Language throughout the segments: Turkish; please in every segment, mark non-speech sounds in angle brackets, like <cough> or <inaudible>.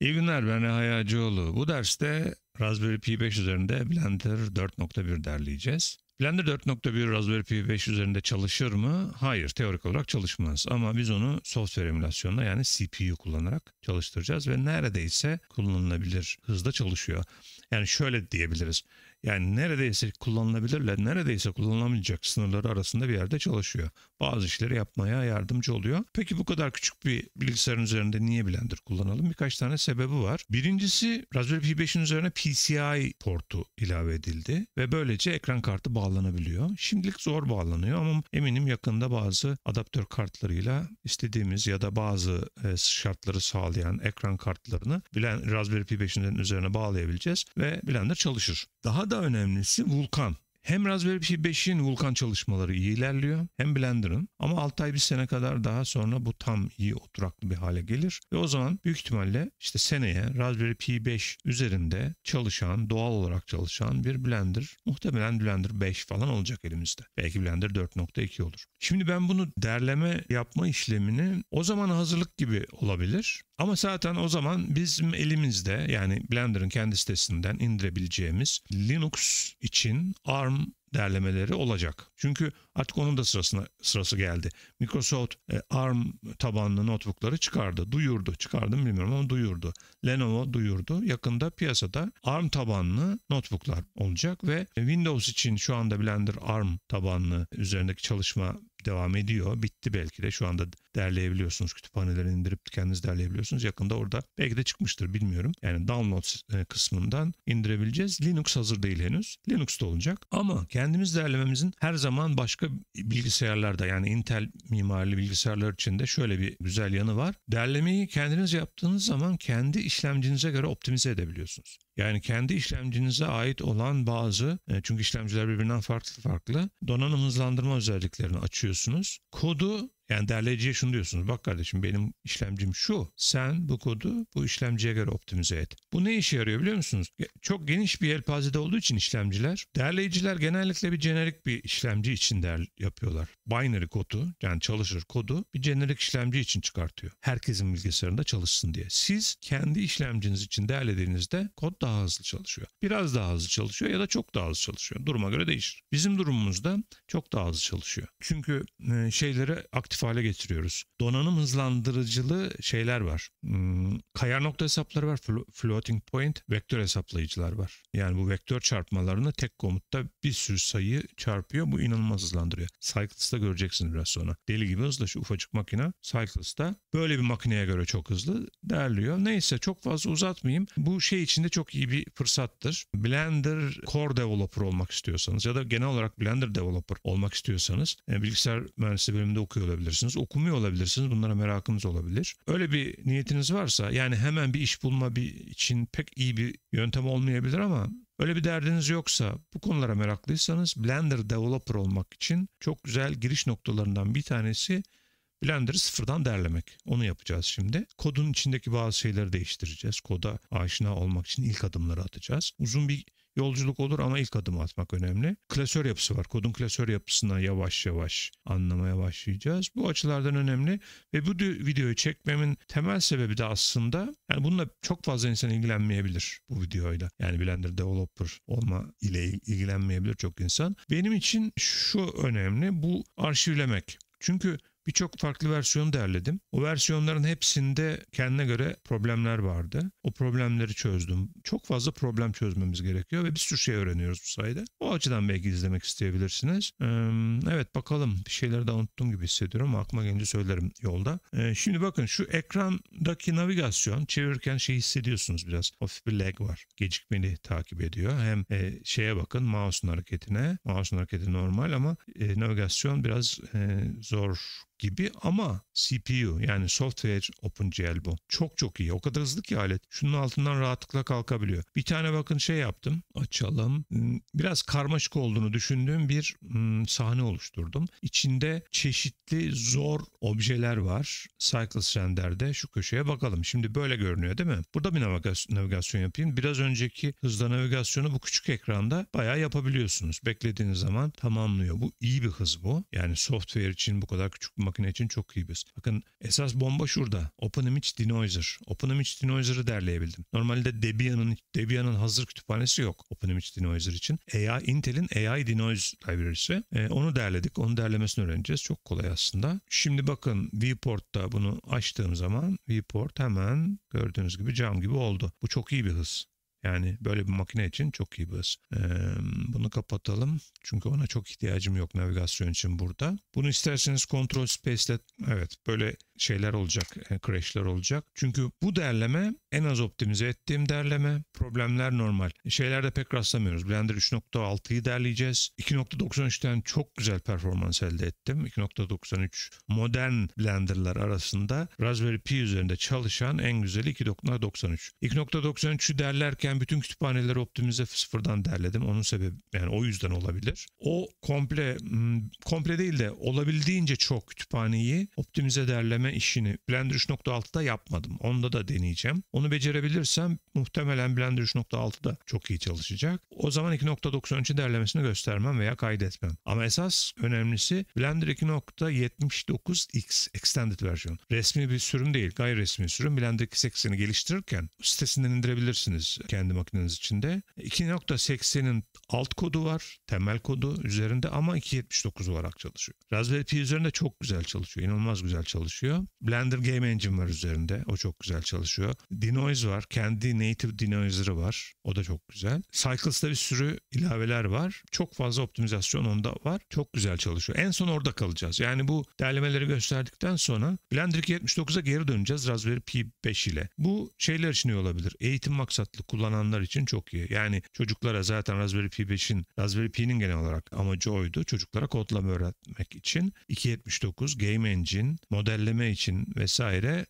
İyi günler ben Ehay Hacıoğlu. Bu derste Raspberry Pi 5 üzerinde Blender 4.1 derleyeceğiz. Blender 4.1 Raspberry Pi 5 üzerinde çalışır mı? Hayır, teorik olarak çalışmaz. Ama biz onu software emülasyonla yani CPU kullanarak çalıştıracağız ve neredeyse kullanılabilir hızda çalışıyor. Yani şöyle diyebiliriz. Yani neredeyse kullanılabilirler, neredeyse kullanılamayacak sınırları arasında bir yerde çalışıyor. Bazı işleri yapmaya yardımcı oluyor. Peki bu kadar küçük bir bilgisayarın üzerinde niye Blender kullanalım? Birkaç tane sebebi var. Birincisi Raspberry Pi 5'in üzerine PCI portu ilave edildi ve böylece ekran kartı bağlanabiliyor. Şimdilik zor bağlanıyor ama eminim yakında bazı adaptör kartlarıyla istediğimiz ya da bazı e, şartları sağlayan ekran kartlarını Raspberry Pi 5'in üzerine bağlayabileceğiz ve Blender çalışır. Daha da da önemlisi Vulkan. Hem Raspberry Pi 5'in Vulkan çalışmaları iyi ilerliyor hem Blender'ın ama 6 ay bir sene kadar daha sonra bu tam iyi oturaklı bir hale gelir. Ve o zaman büyük ihtimalle işte seneye Raspberry Pi 5 üzerinde çalışan, doğal olarak çalışan bir Blender muhtemelen Blender 5 falan olacak elimizde. Belki Blender 4.2 olur. Şimdi ben bunu derleme yapma işlemini o zaman hazırlık gibi olabilir. Ama zaten o zaman bizim elimizde yani Blender'ın kendi sitesinden indirebileceğimiz Linux için ARM derlemeleri olacak. Çünkü artık onun da sırasına sırası geldi. Microsoft e, ARM tabanlı notebookları çıkardı. Duyurdu. Çıkardı bilmiyorum ama duyurdu. Lenovo duyurdu. Yakında piyasada ARM tabanlı notebooklar olacak ve Windows için şu anda Blender ARM tabanlı üzerindeki çalışma devam ediyor. Bitti belki de şu anda derleyebiliyorsunuz. kütüphanelerini indirip kendiniz derleyebiliyorsunuz. Yakında orada belki de çıkmıştır bilmiyorum. Yani download e, kısmından indirebileceğiz. Linux hazır değil henüz. Linux Linux'ta olacak. Ama kendimiz derlememizin her zaman başka bilgisayarlarda yani Intel mimarili bilgisayarlar için de şöyle bir güzel yanı var. Derlemeyi kendiniz yaptığınız zaman kendi işlemcinize göre optimize edebiliyorsunuz. Yani kendi işlemcinize ait olan bazı e, çünkü işlemciler birbirinden farklı farklı donanım hızlandırma özelliklerini açıyorsunuz. Kodu yani derleyiciye şunu diyorsunuz. Bak kardeşim benim işlemcim şu. Sen bu kodu bu işlemciye göre optimize et. Bu ne işe yarıyor biliyor musunuz? Çok geniş bir yelpazede olduğu için işlemciler. Derleyiciler genellikle bir jenerik bir işlemci için der yapıyorlar. Binary kodu yani çalışır kodu bir jenerik işlemci için çıkartıyor. Herkesin bilgisayarında çalışsın diye. Siz kendi işlemciniz için derlediğinizde kod daha hızlı çalışıyor. Biraz daha hızlı çalışıyor ya da çok daha hızlı çalışıyor. Duruma göre değişir. Bizim durumumuzda çok daha hızlı çalışıyor. Çünkü şeyleri aktif aktif hale getiriyoruz. Donanım hızlandırıcılı şeyler var. Hmm, kayar nokta hesapları var. Floating point vektör hesaplayıcılar var. Yani bu vektör çarpmalarını tek komutta bir sürü sayı çarpıyor. Bu inanılmaz hızlandırıyor. Cyclist'ta göreceksiniz biraz sonra. Deli gibi hızlı şu ufacık makine Cyclist'ta. Böyle bir makineye göre çok hızlı derliyor. Neyse çok fazla uzatmayayım. Bu şey içinde çok iyi bir fırsattır. Blender Core Developer olmak istiyorsanız ya da genel olarak Blender Developer olmak istiyorsanız yani e, bilgisayar mühendisliği bölümünde okuyor olabilir olabilirsiniz, okumuyor olabilirsiniz. Bunlara merakınız olabilir. Öyle bir niyetiniz varsa yani hemen bir iş bulma bir için pek iyi bir yöntem olmayabilir ama Öyle bir derdiniz yoksa, bu konulara meraklıysanız Blender developer olmak için çok güzel giriş noktalarından bir tanesi Blender'ı sıfırdan derlemek. Onu yapacağız şimdi. Kodun içindeki bazı şeyleri değiştireceğiz. Koda aşina olmak için ilk adımları atacağız. Uzun bir Yolculuk olur ama ilk adımı atmak önemli. Klasör yapısı var. Kodun klasör yapısına yavaş yavaş anlamaya başlayacağız. Bu açılardan önemli ve bu videoyu çekmemin temel sebebi de aslında yani bununla çok fazla insan ilgilenmeyebilir bu videoyla. Yani Blender developer olma ile ilgilenmeyebilir çok insan. Benim için şu önemli bu arşivlemek. Çünkü Birçok farklı versiyonu derledim. O versiyonların hepsinde kendine göre problemler vardı. O problemleri çözdüm. Çok fazla problem çözmemiz gerekiyor ve bir sürü şey öğreniyoruz bu sayede. O açıdan belki izlemek isteyebilirsiniz. Ee, evet bakalım bir şeyleri de unuttum gibi hissediyorum aklıma gelince söylerim yolda. Ee, şimdi bakın şu ekrandaki navigasyon çevirirken şey hissediyorsunuz biraz. Hafif bir lag var. Gecikmeli takip ediyor. Hem e, şeye bakın mouse'un hareketine. Mouse'un hareketi normal ama e, navigasyon biraz e, zor gibi ama CPU yani Software OpenGL bu. Çok çok iyi. O kadar hızlı ki alet. Şunun altından rahatlıkla kalkabiliyor. Bir tane bakın şey yaptım. Açalım. Hmm, biraz karmaşık olduğunu düşündüğüm bir hmm, sahne oluşturdum. İçinde çeşitli zor objeler var. Cycle Sender'de şu köşeye bakalım. Şimdi böyle görünüyor değil mi? Burada bir navigasyon, yapayım. Biraz önceki hızla navigasyonu bu küçük ekranda bayağı yapabiliyorsunuz. Beklediğiniz zaman tamamlıyor. Bu iyi bir hız bu. Yani software için bu kadar küçük makine için çok iyi biz. Bakın esas bomba şurada. OpenImage Denoiser. OpenImage Denoiser'ı derleyebildim. Normalde Debian'ın Debian'ın hazır kütüphanesi yok OpenImage Denoiser için. AI, Intel'in AI Denoiser library'si. E, onu derledik. Onu derlemesini öğreneceğiz. Çok kolay aslında. Şimdi bakın viewport'ta bunu açtığım zaman viewport hemen gördüğünüz gibi cam gibi oldu. Bu çok iyi bir hız. Yani böyle bir makine için çok iyi bir Ee, bunu kapatalım. Çünkü ona çok ihtiyacım yok navigasyon için burada. Bunu isterseniz Control Space'le evet böyle şeyler olacak, e, crash'ler olacak. Çünkü bu derleme en az optimize ettiğim derleme. Problemler normal. Şeylerde pek rastlamıyoruz. Blender 3.6'yı derleyeceğiz. 2.93'ten çok güzel performans elde ettim. 2.93 modern Blender'lar arasında Raspberry Pi üzerinde çalışan en güzeli 2.93. 2.93'ü derlerken ben bütün kütüphaneleri Optimize sıfırdan derledim. Onun sebebi yani o yüzden olabilir. O komple hmm, komple değil de olabildiğince çok kütüphaneyi optimize derleme işini Blender 3.6'da yapmadım. Onda da deneyeceğim. Onu becerebilirsem muhtemelen Blender 3.6'da çok iyi çalışacak. O zaman 2.90 derlemesini göstermem veya kaydetmem. Ama esas önemlisi Blender 2.79x Extended versiyon. Resmi bir sürüm değil, gayri resmi sürüm. Blender 2.80'i geliştirirken sitesinden indirebilirsiniz. Kendi kendi makineniz içinde. 2.80'in alt kodu var, temel kodu üzerinde ama 2.79 olarak çalışıyor. Raspberry Pi üzerinde çok güzel çalışıyor, inanılmaz güzel çalışıyor. Blender Game Engine var üzerinde, o çok güzel çalışıyor. Denoise var, kendi native denoiser'ı var, o da çok güzel. Cycles'ta bir sürü ilaveler var. Çok fazla optimizasyon onda var. Çok güzel çalışıyor. En son orada kalacağız. Yani bu derlemeleri gösterdikten sonra Blender 2.79'a geri döneceğiz Raspberry Pi 5 ile. Bu şeyler için iyi olabilir. Eğitim maksatlı kullan kullananlar için çok iyi. Yani çocuklara zaten Raspberry Pi 5'in, Raspberry Pi'nin genel olarak amacı oydu. Çocuklara kodlama öğretmek için 279 Game Engine, modelleme için vesaire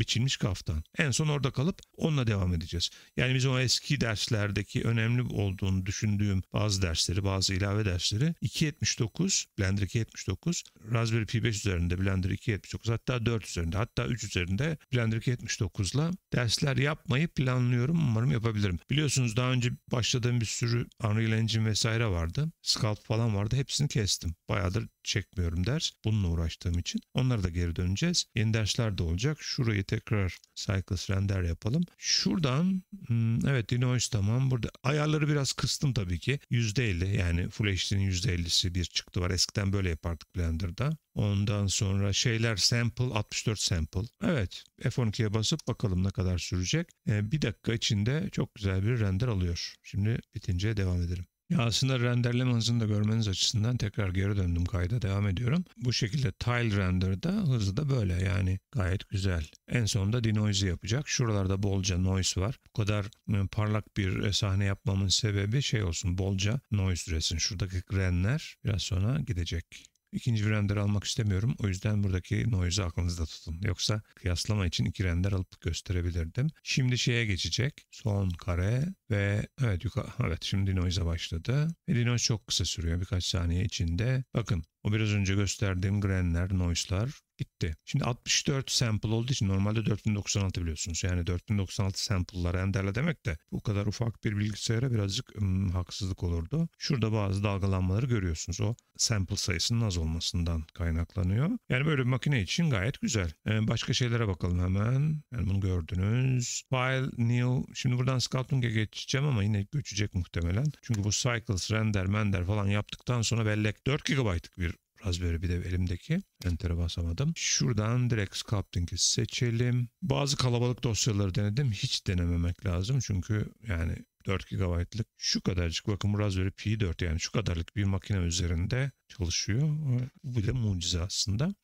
biçilmiş kaftan. En son orada kalıp onunla devam edeceğiz. Yani biz o eski derslerdeki önemli olduğunu düşündüğüm bazı dersleri, bazı ilave dersleri 2.79, Blender 2.79, Raspberry Pi 5 üzerinde Blender 2.79 hatta 4 üzerinde hatta 3 üzerinde Blender 2.79'la dersler yapmayı planlıyorum. Umarım yapabilirim. Biliyorsunuz daha önce başladığım bir sürü Unreal Engine vesaire vardı. Sculpt falan vardı. Hepsini kestim. Bayağıdır çekmiyorum ders. Bununla uğraştığım için. Onlara da geri döneceğiz. Yeni dersler de olacak. Şurayı tekrar Cycles Render yapalım. Şuradan hmm, evet Denoise tamam. Burada ayarları biraz kıstım tabii ki. %50 yani Full HD'nin %50'si bir çıktı var. Eskiden böyle yapardık Blender'da. Ondan sonra şeyler sample 64 sample. Evet F12'ye basıp bakalım ne kadar sürecek. Ee, bir dakika içinde çok güzel bir render alıyor. Şimdi bitince devam edelim. Ya aslında renderleme hızını da görmeniz açısından tekrar geri döndüm kayda devam ediyorum. Bu şekilde tile render'da hızı da böyle yani gayet güzel. En sonunda denoise'i yapacak. Şuralarda bolca noise var. Bu kadar e, parlak bir e, sahne yapmamın sebebi şey olsun bolca noise üresin. Şuradaki renler biraz sonra gidecek. İkinci bir render almak istemiyorum. O yüzden buradaki noise'ı aklınızda tutun. Yoksa kıyaslama için iki render alıp gösterebilirdim. Şimdi şeye geçecek. Son kare ve evet yukarı evet şimdi noise'a başladı. Ve noise çok kısa sürüyor birkaç saniye içinde. Bakın o biraz önce gösterdiğim grenler, noise'lar Bitti. Şimdi 64 sample olduğu için normalde 4096 biliyorsunuz. Yani 4096 sample'ları renderle demek de bu kadar ufak bir bilgisayara birazcık ım, haksızlık olurdu. Şurada bazı dalgalanmaları görüyorsunuz. O sample sayısının az olmasından kaynaklanıyor. Yani böyle bir makine için gayet güzel. Ee, başka şeylere bakalım hemen. Yani bunu gördünüz. File new. Şimdi buradan Scouting'e geçeceğim ama yine göçecek muhtemelen. Çünkü bu cycles, render, render falan yaptıktan sonra bellek 4 GB'lık bir Raspberry bir de elimdeki. Enter'e basamadım. Şuradan direkt Sculpting'i seçelim. Bazı kalabalık dosyaları denedim. Hiç denememek lazım. Çünkü yani 4 GB'lık şu kadarcık bakın bu Raspberry Pi 4 yani şu kadarlık bir makine üzerinde çalışıyor. Bu bile mucize aslında.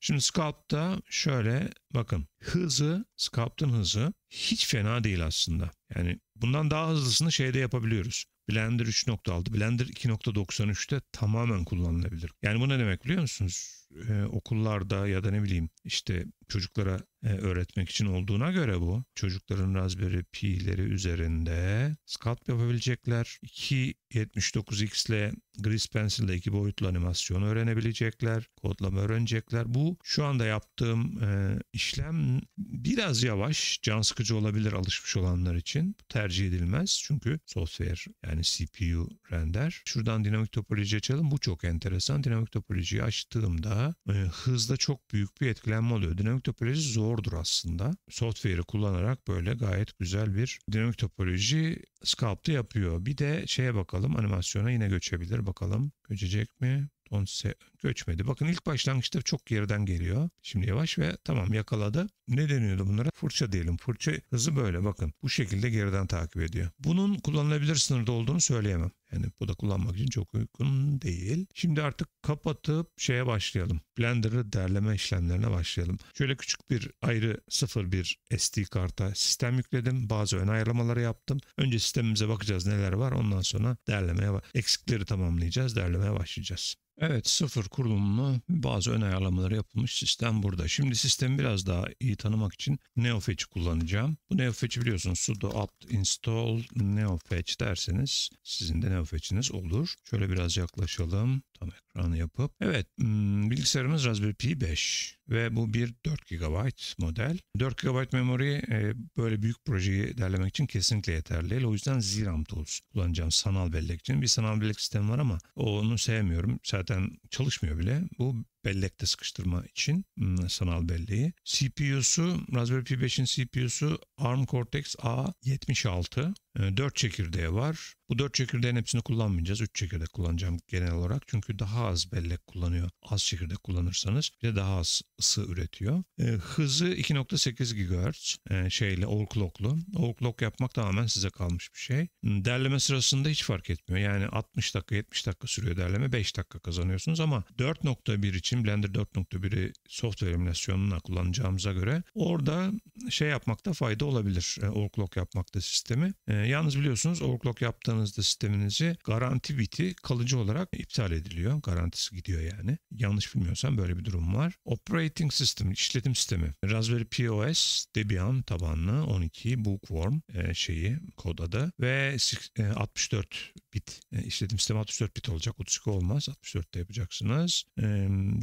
Şimdi Sculpt'ta şöyle bakın hızı Sculpt'ın hızı hiç fena değil aslında. Yani bundan daha hızlısını şeyde yapabiliyoruz. Blender 3.6, Blender 2.93'te tamamen kullanılabilir. Yani bu ne demek biliyor musunuz? e, okullarda ya da ne bileyim işte çocuklara e, öğretmek için olduğuna göre bu. Çocukların Raspberry Pi'leri üzerinde scalp yapabilecekler. 279X ile Gris Pencil ile iki boyutlu animasyon öğrenebilecekler. Kodlama öğrenecekler. Bu şu anda yaptığım e, işlem biraz yavaş, can sıkıcı olabilir alışmış olanlar için. Tercih edilmez çünkü software yani CPU render. Şuradan dinamik topoloji açalım. Bu çok enteresan. Dinamik topolojiyi açtığımda e, hızda çok büyük bir etkilenme oluyor. Dinamik topoloji zordur aslında. Software'i kullanarak böyle gayet güzel bir dinamik topoloji Sculpt'ı yapıyor. Bir de şeye bakalım animasyona yine göçebilir bakalım. Göçecek mi? Onse göçmedi. Bakın ilk başlangıçta çok geriden geliyor. Şimdi yavaş ve tamam yakaladı. Ne deniyordu bunlara? Fırça diyelim. Fırça hızı böyle bakın. Bu şekilde geriden takip ediyor. Bunun kullanılabilir sınırda olduğunu söyleyemem. Yani bu da kullanmak için çok uygun değil. Şimdi artık kapatıp şeye başlayalım. Blender'ı derleme işlemlerine başlayalım. Şöyle küçük bir ayrı 01 SD karta sistem yükledim. Bazı ön ayarlamaları yaptım. Önce sistemimize bakacağız neler var. Ondan sonra derlemeye eksikleri tamamlayacağız. Derlemeye başlayacağız. Evet sıfır kurulumlu bazı ön ayarlamaları yapılmış sistem burada. Şimdi sistemi biraz daha iyi tanımak için NeoFetch kullanacağım. Bu NeoFetch'i biliyorsunuz sudo apt install NeoFetch derseniz sizin de kıyafetiniz olur. Şöyle biraz yaklaşalım. Tam ekranı yapıp. Evet hmm, bilgisayarımız Raspberry Pi 5 ve bu bir 4 GB model. 4 GB memori e, böyle büyük projeyi derlemek için kesinlikle yeterli. O yüzden ZRAM Tools kullanacağım sanal bellek için. Bir sanal bellek sistemi var ama onu sevmiyorum. Zaten çalışmıyor bile. Bu bellekte sıkıştırma için sanal belleği. CPU'su Raspberry Pi 5'in CPU'su ARM Cortex A76. 4 ee, çekirdeği var. Bu 4 çekirdeğin hepsini kullanmayacağız. 3 çekirdek kullanacağım genel olarak. Çünkü daha az bellek kullanıyor. Az çekirdek kullanırsanız bir de daha az ısı üretiyor. Ee, hızı 2.8 GHz ee, şeyle overclocklu. Overclock yapmak tamamen size kalmış bir şey. Derleme sırasında hiç fark etmiyor. Yani 60 dakika 70 dakika sürüyor derleme. 5 dakika kazanıyorsunuz ama 4.1 için için Blender 4.1'i software emülasyonuna kullanacağımıza göre orada şey yapmakta fayda olabilir. E, overclock yapmakta sistemi. E, yalnız biliyorsunuz overclock yaptığınızda sisteminizi garanti biti kalıcı olarak iptal ediliyor. Garantisi gidiyor yani. Yanlış bilmiyorsam böyle bir durum var. Operating System, işletim sistemi. Raspberry Pi OS Debian tabanlı 12 Bookworm e, şeyi kod adı ve 64 bit e, işletim sistemi 64 bit olacak. 32 olmaz. 64'te yapacaksınız. E,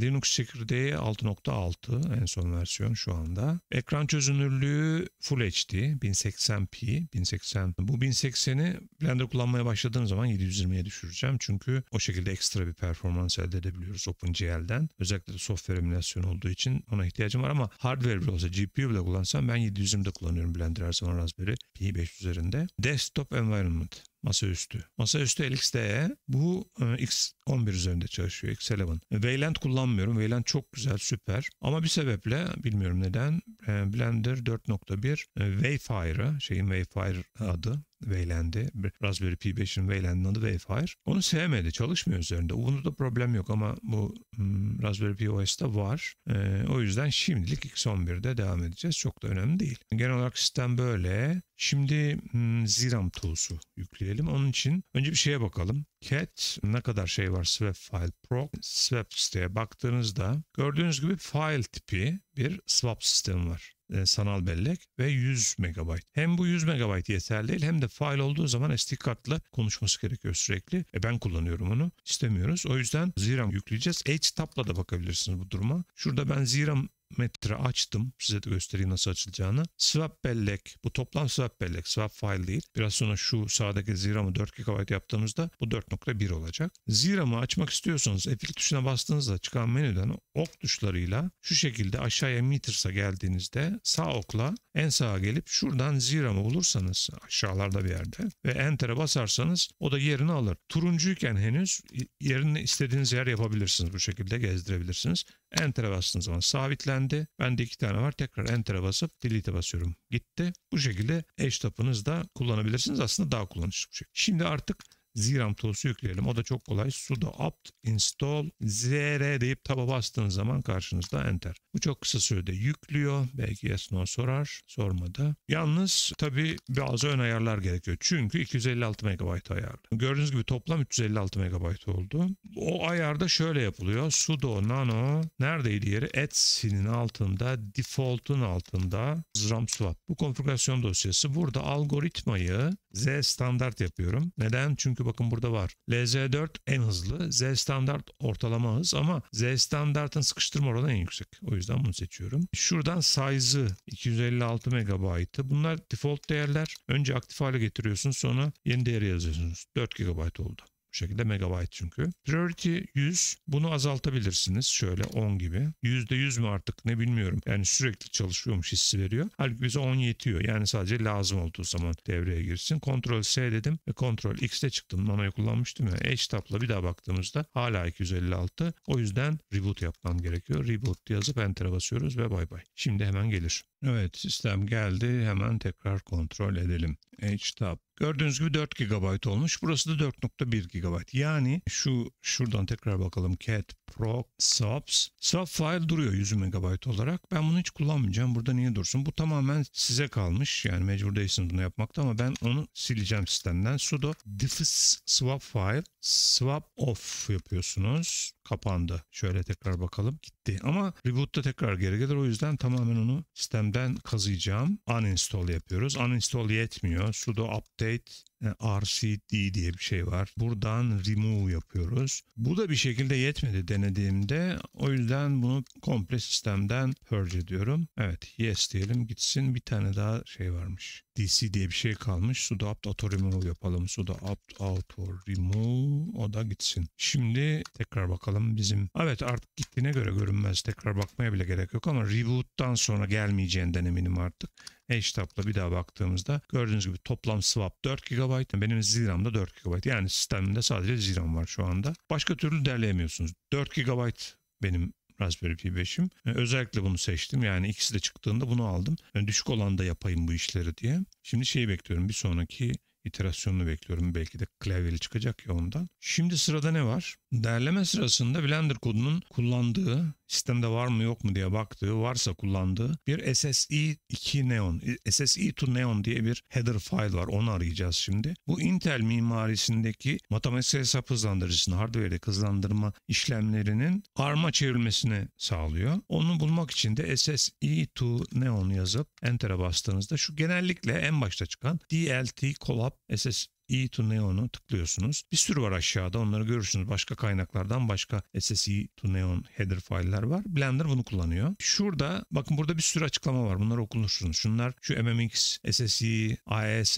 Linux çekirdeği 6.6 en son versiyon şu anda. Ekran çözünürlüğü Full HD 1080p 1080. Bu 1080'i Blender kullanmaya başladığım zaman 720'ye düşüreceğim. Çünkü o şekilde ekstra bir performans elde edebiliyoruz OpenGL'den. Özellikle de software emülasyonu olduğu için ona ihtiyacım var ama hardware bile olsa GPU bile kullansam ben 720'de kullanıyorum Blender her zaman Raspberry Pi 5 üzerinde. Desktop environment masaüstü. Masaüstü LXDE bu e, X 11 üzerinde çalışıyor X11. Wayland kullanmıyorum. Wayland çok güzel, süper. Ama bir sebeple bilmiyorum neden e, Blender 4.1 e, Wayfire'ı, şeyin Wayfire adı Wayland'i. Raspberry Pi5'in Wayland'ın adı Wayfire. Onu sevmedi. Çalışmıyor üzerinde. Ubuntu'da problem yok ama bu hmm, Raspberry Pi OS'ta var. E, o yüzden şimdilik X11'de devam edeceğiz. Çok da önemli değil. Genel olarak sistem böyle. Şimdi hmm, Ziram tools'u yükleyelim. Onun için önce bir şeye bakalım cat ne kadar şey var swap file Pro swap siteye baktığınızda gördüğünüz gibi file tipi bir swap sistemi var e, sanal bellek ve 100 MB. Hem bu 100 MB yeterli değil hem de file olduğu zaman SD kartla konuşması gerekiyor sürekli. E ben kullanıyorum onu. istemiyoruz. O yüzden Ziram yükleyeceğiz. H tabla da bakabilirsiniz bu duruma. Şurada ben Ziram metre açtım. Size de göstereyim nasıl açılacağını. Swap bellek. Bu toplam swap bellek. Swap file değil. Biraz sonra şu sağdaki Zeram'ı 4 GB yaptığımızda bu 4.1 olacak. Zeram'ı açmak istiyorsanız F2 tuşuna bastığınızda çıkan menüden ok tuşlarıyla şu şekilde aşağıya meters'a geldiğinizde sağ okla en sağa gelip şuradan Zeram'ı bulursanız aşağılarda bir yerde ve enter'e basarsanız o da yerini alır. Turuncuyken henüz yerini istediğiniz yer yapabilirsiniz. Bu şekilde gezdirebilirsiniz. Enter'a bastığım zaman sabitlendi. Bende iki tane var. Tekrar Enter'a basıp Delete'e basıyorum. Gitti. Bu şekilde eştapınız da kullanabilirsiniz. Aslında daha kullanışlı bir şey. Şimdi artık Ziram tools'u yükleyelim. O da çok kolay. sudo apt install zr deyip taba bastığınız zaman karşınızda enter. Bu çok kısa sürede yüklüyor. Belki yes sorar. Sormadı. Yalnız tabi bazı ön ayarlar gerekiyor. Çünkü 256 MB ayarlı. Gördüğünüz gibi toplam 356 MB oldu. O ayarda şöyle yapılıyor. sudo nano neredeydi yeri? Etsy'nin altında default'un altında RAM swap. Bu konfigürasyon dosyası. Burada algoritmayı Z standart yapıyorum. Neden? Çünkü bakın burada var. LZ4 en hızlı. Z standart ortalama hız ama Z standartın sıkıştırma oranı en yüksek. O yüzden bunu seçiyorum. Şuradan size'ı 256 megabaytı. Bunlar default değerler. Önce aktif hale getiriyorsun, sonra yeni değeri yazıyorsunuz. 4 GB oldu. Bu şekilde megabyte çünkü. Priority 100. Bunu azaltabilirsiniz. Şöyle 10 gibi. %100 mü artık ne bilmiyorum. Yani sürekli çalışıyormuş hissi veriyor. Halbuki bize 10 yetiyor. Yani sadece lazım olduğu zaman devreye girsin. Ctrl S dedim ve Ctrl X X'te çıktım. Nano'yu kullanmıştım ya. Edge tab'la bir daha baktığımızda hala 256. O yüzden reboot yapmam gerekiyor. Reboot yazıp enter'a basıyoruz ve bay bay. Şimdi hemen gelir. Evet sistem geldi hemen tekrar kontrol edelim. HTAP. Gördüğünüz gibi 4 GB olmuş. Burası da 4.1 GB. Yani şu şuradan tekrar bakalım. Cat Pro Subs. Sub file duruyor 100 MB olarak. Ben bunu hiç kullanmayacağım. Burada niye dursun? Bu tamamen size kalmış. Yani mecbur değilsiniz bunu yapmakta ama ben onu sileceğim sistemden. sudo diffs swap file swap off yapıyorsunuz kapandı. Şöyle tekrar bakalım gitti. Ama reboot'ta tekrar geri gelir. O yüzden tamamen onu sistemden kazıyacağım. Uninstall yapıyoruz. Uninstall yetmiyor. sudo update e, RCD diye bir şey var. Buradan remove yapıyoruz. Bu da bir şekilde yetmedi denediğimde. O yüzden bunu komple sistemden purge ediyorum. Evet yes diyelim gitsin. Bir tane daha şey varmış. DC diye bir şey kalmış. Sudo apt auto remove yapalım. Sudo apt auto remove o da gitsin. Şimdi tekrar bakalım bizim. Evet artık gittiğine göre görünmez. Tekrar bakmaya bile gerek yok ama reboot'tan sonra gelmeyeceğinden eminim artık. H tabla bir daha baktığımızda gördüğünüz gibi toplam swap 4 GB. Benim Zgram'da 4 GB. Yani sistemimde sadece Zgram var şu anda. Başka türlü derleyemiyorsunuz. 4 GB benim Raspberry Pi 5'im. E, özellikle bunu seçtim. Yani ikisi de çıktığında bunu aldım. Yani e, düşük olanda yapayım bu işleri diye. Şimdi şeyi bekliyorum. Bir sonraki iterasyonunu bekliyorum. Belki de klavyeli çıkacak ya ondan. Şimdi sırada ne var? Derleme sırasında Blender kodunun kullandığı, sistemde var mı yok mu diye baktığı, varsa kullandığı bir SSI 2 Neon, SSI 2 Neon diye bir header file var. Onu arayacağız şimdi. Bu Intel mimarisindeki matematiksel hesap hızlandırıcısını, hardware'de hızlandırma işlemlerinin ARM'a çevrilmesini sağlıyor. Onu bulmak için de SSI 2 Neon yazıp Enter'a bastığınızda şu genellikle en başta çıkan DLT Collab SSI e2 Neon'u tıklıyorsunuz. Bir sürü var aşağıda onları görürsünüz. Başka kaynaklardan başka SSI to Neon header failler var. Blender bunu kullanıyor. Şurada bakın burada bir sürü açıklama var. Bunları okunursunuz. Şunlar şu MMX, SSI, AES,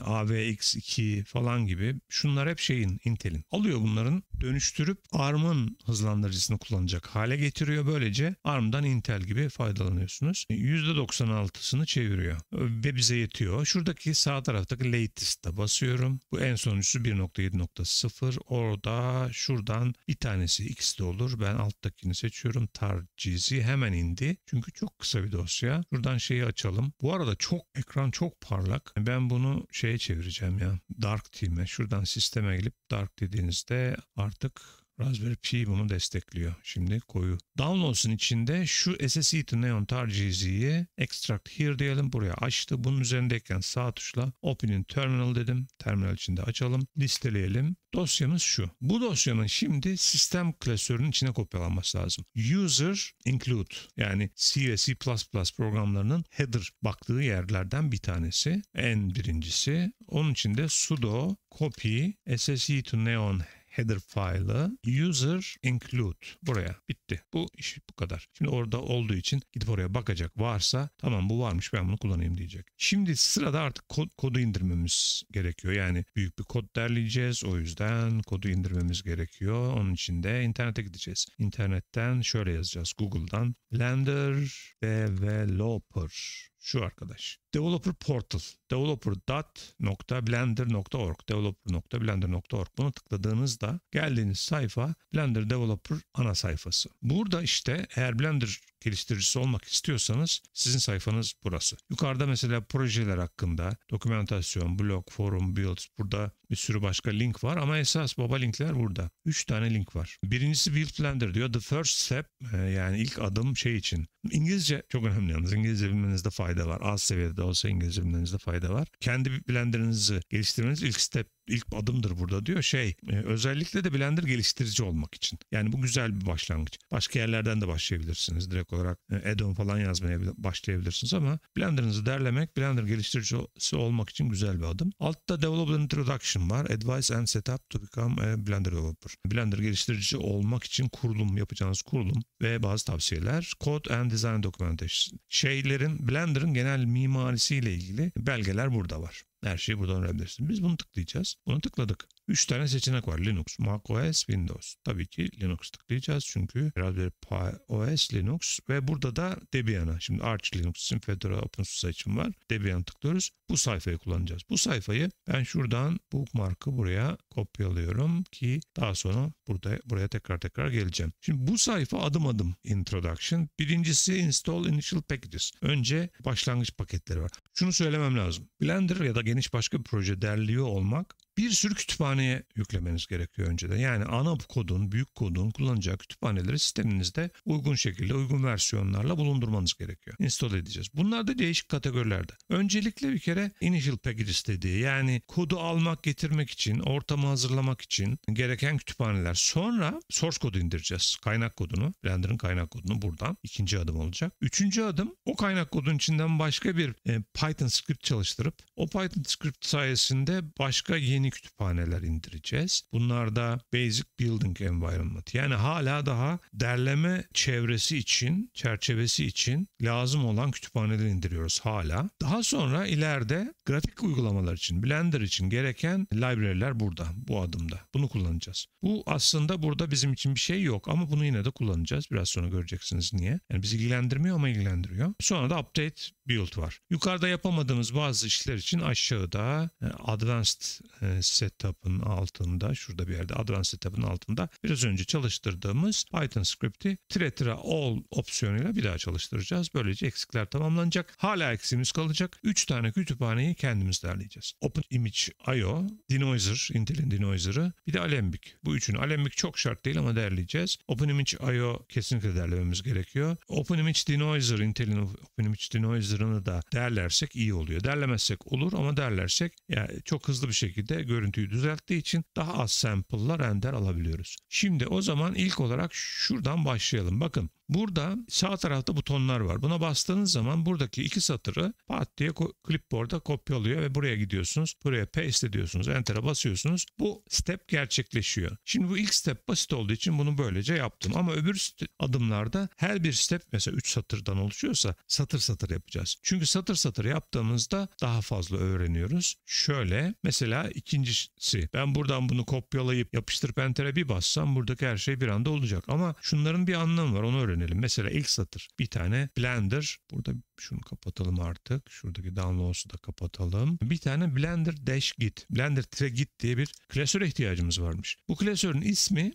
AVX2 falan gibi. Şunlar hep şeyin Intel'in. Alıyor bunların dönüştürüp ARM'ın hızlandırıcısını kullanacak hale getiriyor. Böylece ARM'dan Intel gibi faydalanıyorsunuz. %96'sını e, çeviriyor ve bize yetiyor. Şuradaki sağ taraftaki latest'a basıyorum aldım. Bu en sonuncusu 1.7.0. Orada şuradan bir tanesi x de olur. Ben alttakini seçiyorum. Tarcizi hemen indi. Çünkü çok kısa bir dosya. Şuradan şeyi açalım. Bu arada çok ekran çok parlak. Ben bunu şeye çevireceğim ya. Dark Team'e. Şuradan sisteme gelip Dark dediğinizde artık Raspberry Pi bunu destekliyor. Şimdi koyu. Downloads'un içinde şu SSE Neon tarcgz'yi extract here diyelim. Buraya açtı. Bunun üzerindeyken sağ tuşla open'in terminal dedim. Terminal içinde açalım. Listeleyelim. Dosyamız şu. Bu dosyanın şimdi sistem klasörünün içine kopyalanması lazım. User include yani C ve C++ programlarının header baktığı yerlerden bir tanesi. En birincisi. Onun için de sudo copy sse to neon header file'ı user include buraya bitti. Bu iş bu kadar. Şimdi orada olduğu için gidip oraya bakacak. Varsa tamam bu varmış ben bunu kullanayım diyecek. Şimdi sırada artık kod, kodu indirmemiz gerekiyor. Yani büyük bir kod derleyeceğiz. O yüzden kodu indirmemiz gerekiyor. Onun için de internete gideceğiz. İnternetten şöyle yazacağız. Google'dan Blender Developer şu arkadaş. Developer Portal. developer.blender.org developer.blender.org Bunu tıkladığınızda geldiğiniz sayfa Blender Developer ana sayfası. Burada işte eğer Blender geliştiricisi olmak istiyorsanız sizin sayfanız burası. Yukarıda mesela projeler hakkında dokumentasyon, blog, forum, build burada bir sürü başka link var ama esas baba linkler burada. 3 tane link var. Birincisi Build Blender diyor. The first step e, yani ilk adım şey için. İngilizce çok önemli yalnız. İngilizce bilmenizde fayda var. Az seviyede olsa İngilizce bilmenizde fayda var. Kendi Blender'ınızı geliştirmeniz ilk step ilk adımdır burada diyor şey e, özellikle de Blender geliştirici olmak için. Yani bu güzel bir başlangıç. Başka yerlerden de başlayabilirsiniz. Direkt olarak e, add-on falan yazmaya başlayabilirsiniz ama Blender'ınızı derlemek Blender geliştiricisi olmak için güzel bir adım. Altta Developer Introduction var. Advice and Setup to become a Blender Developer. Blender geliştirici olmak için kurulum yapacağınız kurulum ve bazı tavsiyeler. Code and Design Documentation. Şeylerin Blender'ın genel mimarisiyle ilgili belgeler burada var. Her şeyi buradan öğrenebilirsin. Biz bunu tıklayacağız. Bunu tıkladık. 3 tane seçenek var. Linux, macOS, Windows. Tabii ki Linux tıklayacağız çünkü Raspberry Pi OS Linux ve burada da Debian'a. Şimdi Arch Linux için Fedora OpenSUSE seçim var. Debian tıklıyoruz. Bu sayfayı kullanacağız. Bu sayfayı ben şuradan bookmark'ı buraya kopyalıyorum ki daha sonra burada buraya tekrar tekrar geleceğim. Şimdi bu sayfa adım adım introduction. Birincisi install initial packages. Önce başlangıç paketleri var. Şunu söylemem lazım. Blender ya da geniş başka bir proje derliyor olmak bir sürü kütüphaneye yüklemeniz gerekiyor önceden. Yani ana kodun, büyük kodun kullanacağı kütüphaneleri sisteminizde uygun şekilde, uygun versiyonlarla bulundurmanız gerekiyor. Install edeceğiz. Bunlar da değişik kategorilerde. Öncelikle bir kere initial package dediği yani kodu almak, getirmek için, ortamı hazırlamak için gereken kütüphaneler. Sonra source kodu indireceğiz. Kaynak kodunu, Blender'ın kaynak kodunu buradan. ikinci adım olacak. Üçüncü adım o kaynak kodun içinden başka bir e, Python script çalıştırıp o Python script sayesinde başka yeni yeni kütüphaneler indireceğiz. Bunlar da Basic Building Environment yani hala daha derleme çevresi için, çerçevesi için lazım olan kütüphaneler indiriyoruz hala. Daha sonra ileride grafik uygulamalar için, Blender için gereken library'ler burada bu adımda. Bunu kullanacağız. Bu aslında burada bizim için bir şey yok ama bunu yine de kullanacağız. Biraz sonra göreceksiniz niye. Yani bizi ilgilendirmiyor ama ilgilendiriyor. Sonra da update build var. Yukarıda yapamadığımız bazı işler için aşağıda e, advanced e, setup'ın altında şurada bir yerde advanced setup'ın altında biraz önce çalıştırdığımız Python script'i tire tire all opsiyonuyla bir daha çalıştıracağız. Böylece eksikler tamamlanacak. Hala eksiğimiz kalacak. 3 tane kütüphaneyi kendimiz derleyeceğiz. Open Image IO, Denoiser, Intel'in Denoiser'ı bir de Alembic. Bu üçünü Alembic çok şart değil ama derleyeceğiz. Open Image IO kesinlikle derlememiz gerekiyor. Open Image Denoiser, Intel'in Open Image Denoiser'ını da derlersek iyi oluyor. Derlemezsek olur ama derlersek yani çok hızlı bir şekilde görüntüyü düzelttiği için daha az sample'la render alabiliyoruz. Şimdi o zaman ilk olarak şuradan başlayalım. Bakın burada sağ tarafta butonlar var. Buna bastığınız zaman buradaki iki satırı pat diye clipboard'a kopyalıyor ve buraya gidiyorsunuz. Buraya paste ediyorsunuz. Enter'a basıyorsunuz. Bu step gerçekleşiyor. Şimdi bu ilk step basit olduğu için bunu böylece yaptım. Ama öbür adımlarda her bir step mesela 3 satırdan oluşuyorsa satır satır yapacağız. Çünkü satır satır yaptığımızda daha fazla öğreniyoruz. Şöyle mesela 2 İkincisi ben buradan bunu kopyalayıp yapıştır enter'e bir bassam buradaki her şey bir anda olacak. Ama şunların bir anlamı var onu öğrenelim. Mesela ilk satır bir tane Blender burada şunu kapatalım artık. Şuradaki downloads'u da kapatalım. Bir tane Blender Dash Git. Blender Tre Git diye bir klasör ihtiyacımız varmış. Bu klasörün ismi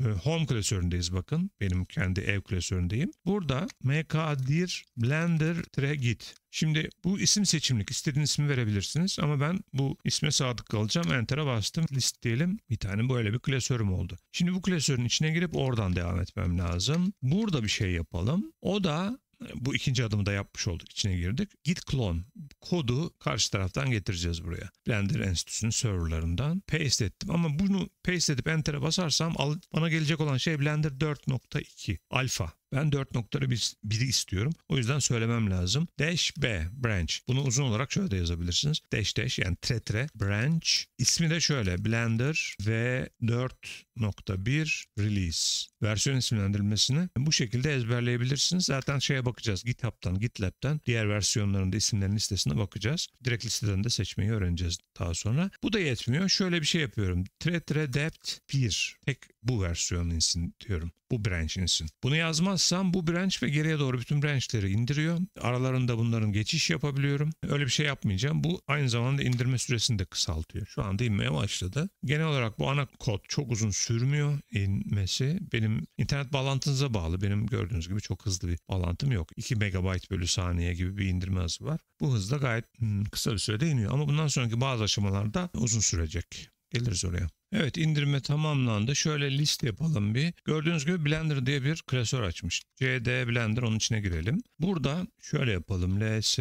e, Home klasöründeyiz bakın. Benim kendi ev klasöründeyim. Burada mkdir blender tre git. Şimdi bu isim seçimlik. istediğiniz ismi verebilirsiniz ama ben bu isme sadık kalacağım. Enter'a bastım. List diyelim. Bir tane böyle bir klasörüm oldu. Şimdi bu klasörün içine girip oradan devam etmem lazım. Burada bir şey yapalım. O da bu ikinci adımı da yapmış olduk. İçine girdik. Git klon kodu karşı taraftan getireceğiz buraya. Blender Enstitüsü'nün serverlarından paste ettim. Ama bunu paste edip enter'e basarsam bana gelecek olan şey Blender 4.2 alfa ben 4.1'i istiyorum. O yüzden söylemem lazım. Dash B branch. Bunu uzun olarak şöyle de yazabilirsiniz. Dash dash yani tre tre branch. İsmi de şöyle Blender V4.1 release. Versiyon isimlendirilmesini bu şekilde ezberleyebilirsiniz. Zaten şeye bakacağız. GitHub'tan, GitLab'den diğer versiyonların da isimlerinin listesine bakacağız. Direkt listeden de seçmeyi öğreneceğiz daha sonra. Bu da yetmiyor. Şöyle bir şey yapıyorum. Tre tre depth 1. Tek bu versiyonu insin diyorum. Bu branch insin. Bunu yazmazsam bu branch ve geriye doğru bütün branchleri indiriyor. Aralarında bunların geçiş yapabiliyorum. Öyle bir şey yapmayacağım. Bu aynı zamanda indirme süresini de kısaltıyor. Şu anda inmeye başladı. Genel olarak bu ana kod çok uzun sürmüyor inmesi. Benim internet bağlantınıza bağlı. Benim gördüğünüz gibi çok hızlı bir bağlantım yok. 2 MB bölü saniye gibi bir indirme hızı var. Bu hızla gayet hmm, kısa bir sürede iniyor. Ama bundan sonraki bazı aşamalarda uzun sürecek. Geliriz oraya. Evet indirme tamamlandı. Şöyle liste yapalım bir. Gördüğünüz gibi Blender diye bir klasör açmış. CD Blender onun içine girelim. Burada şöyle yapalım. LS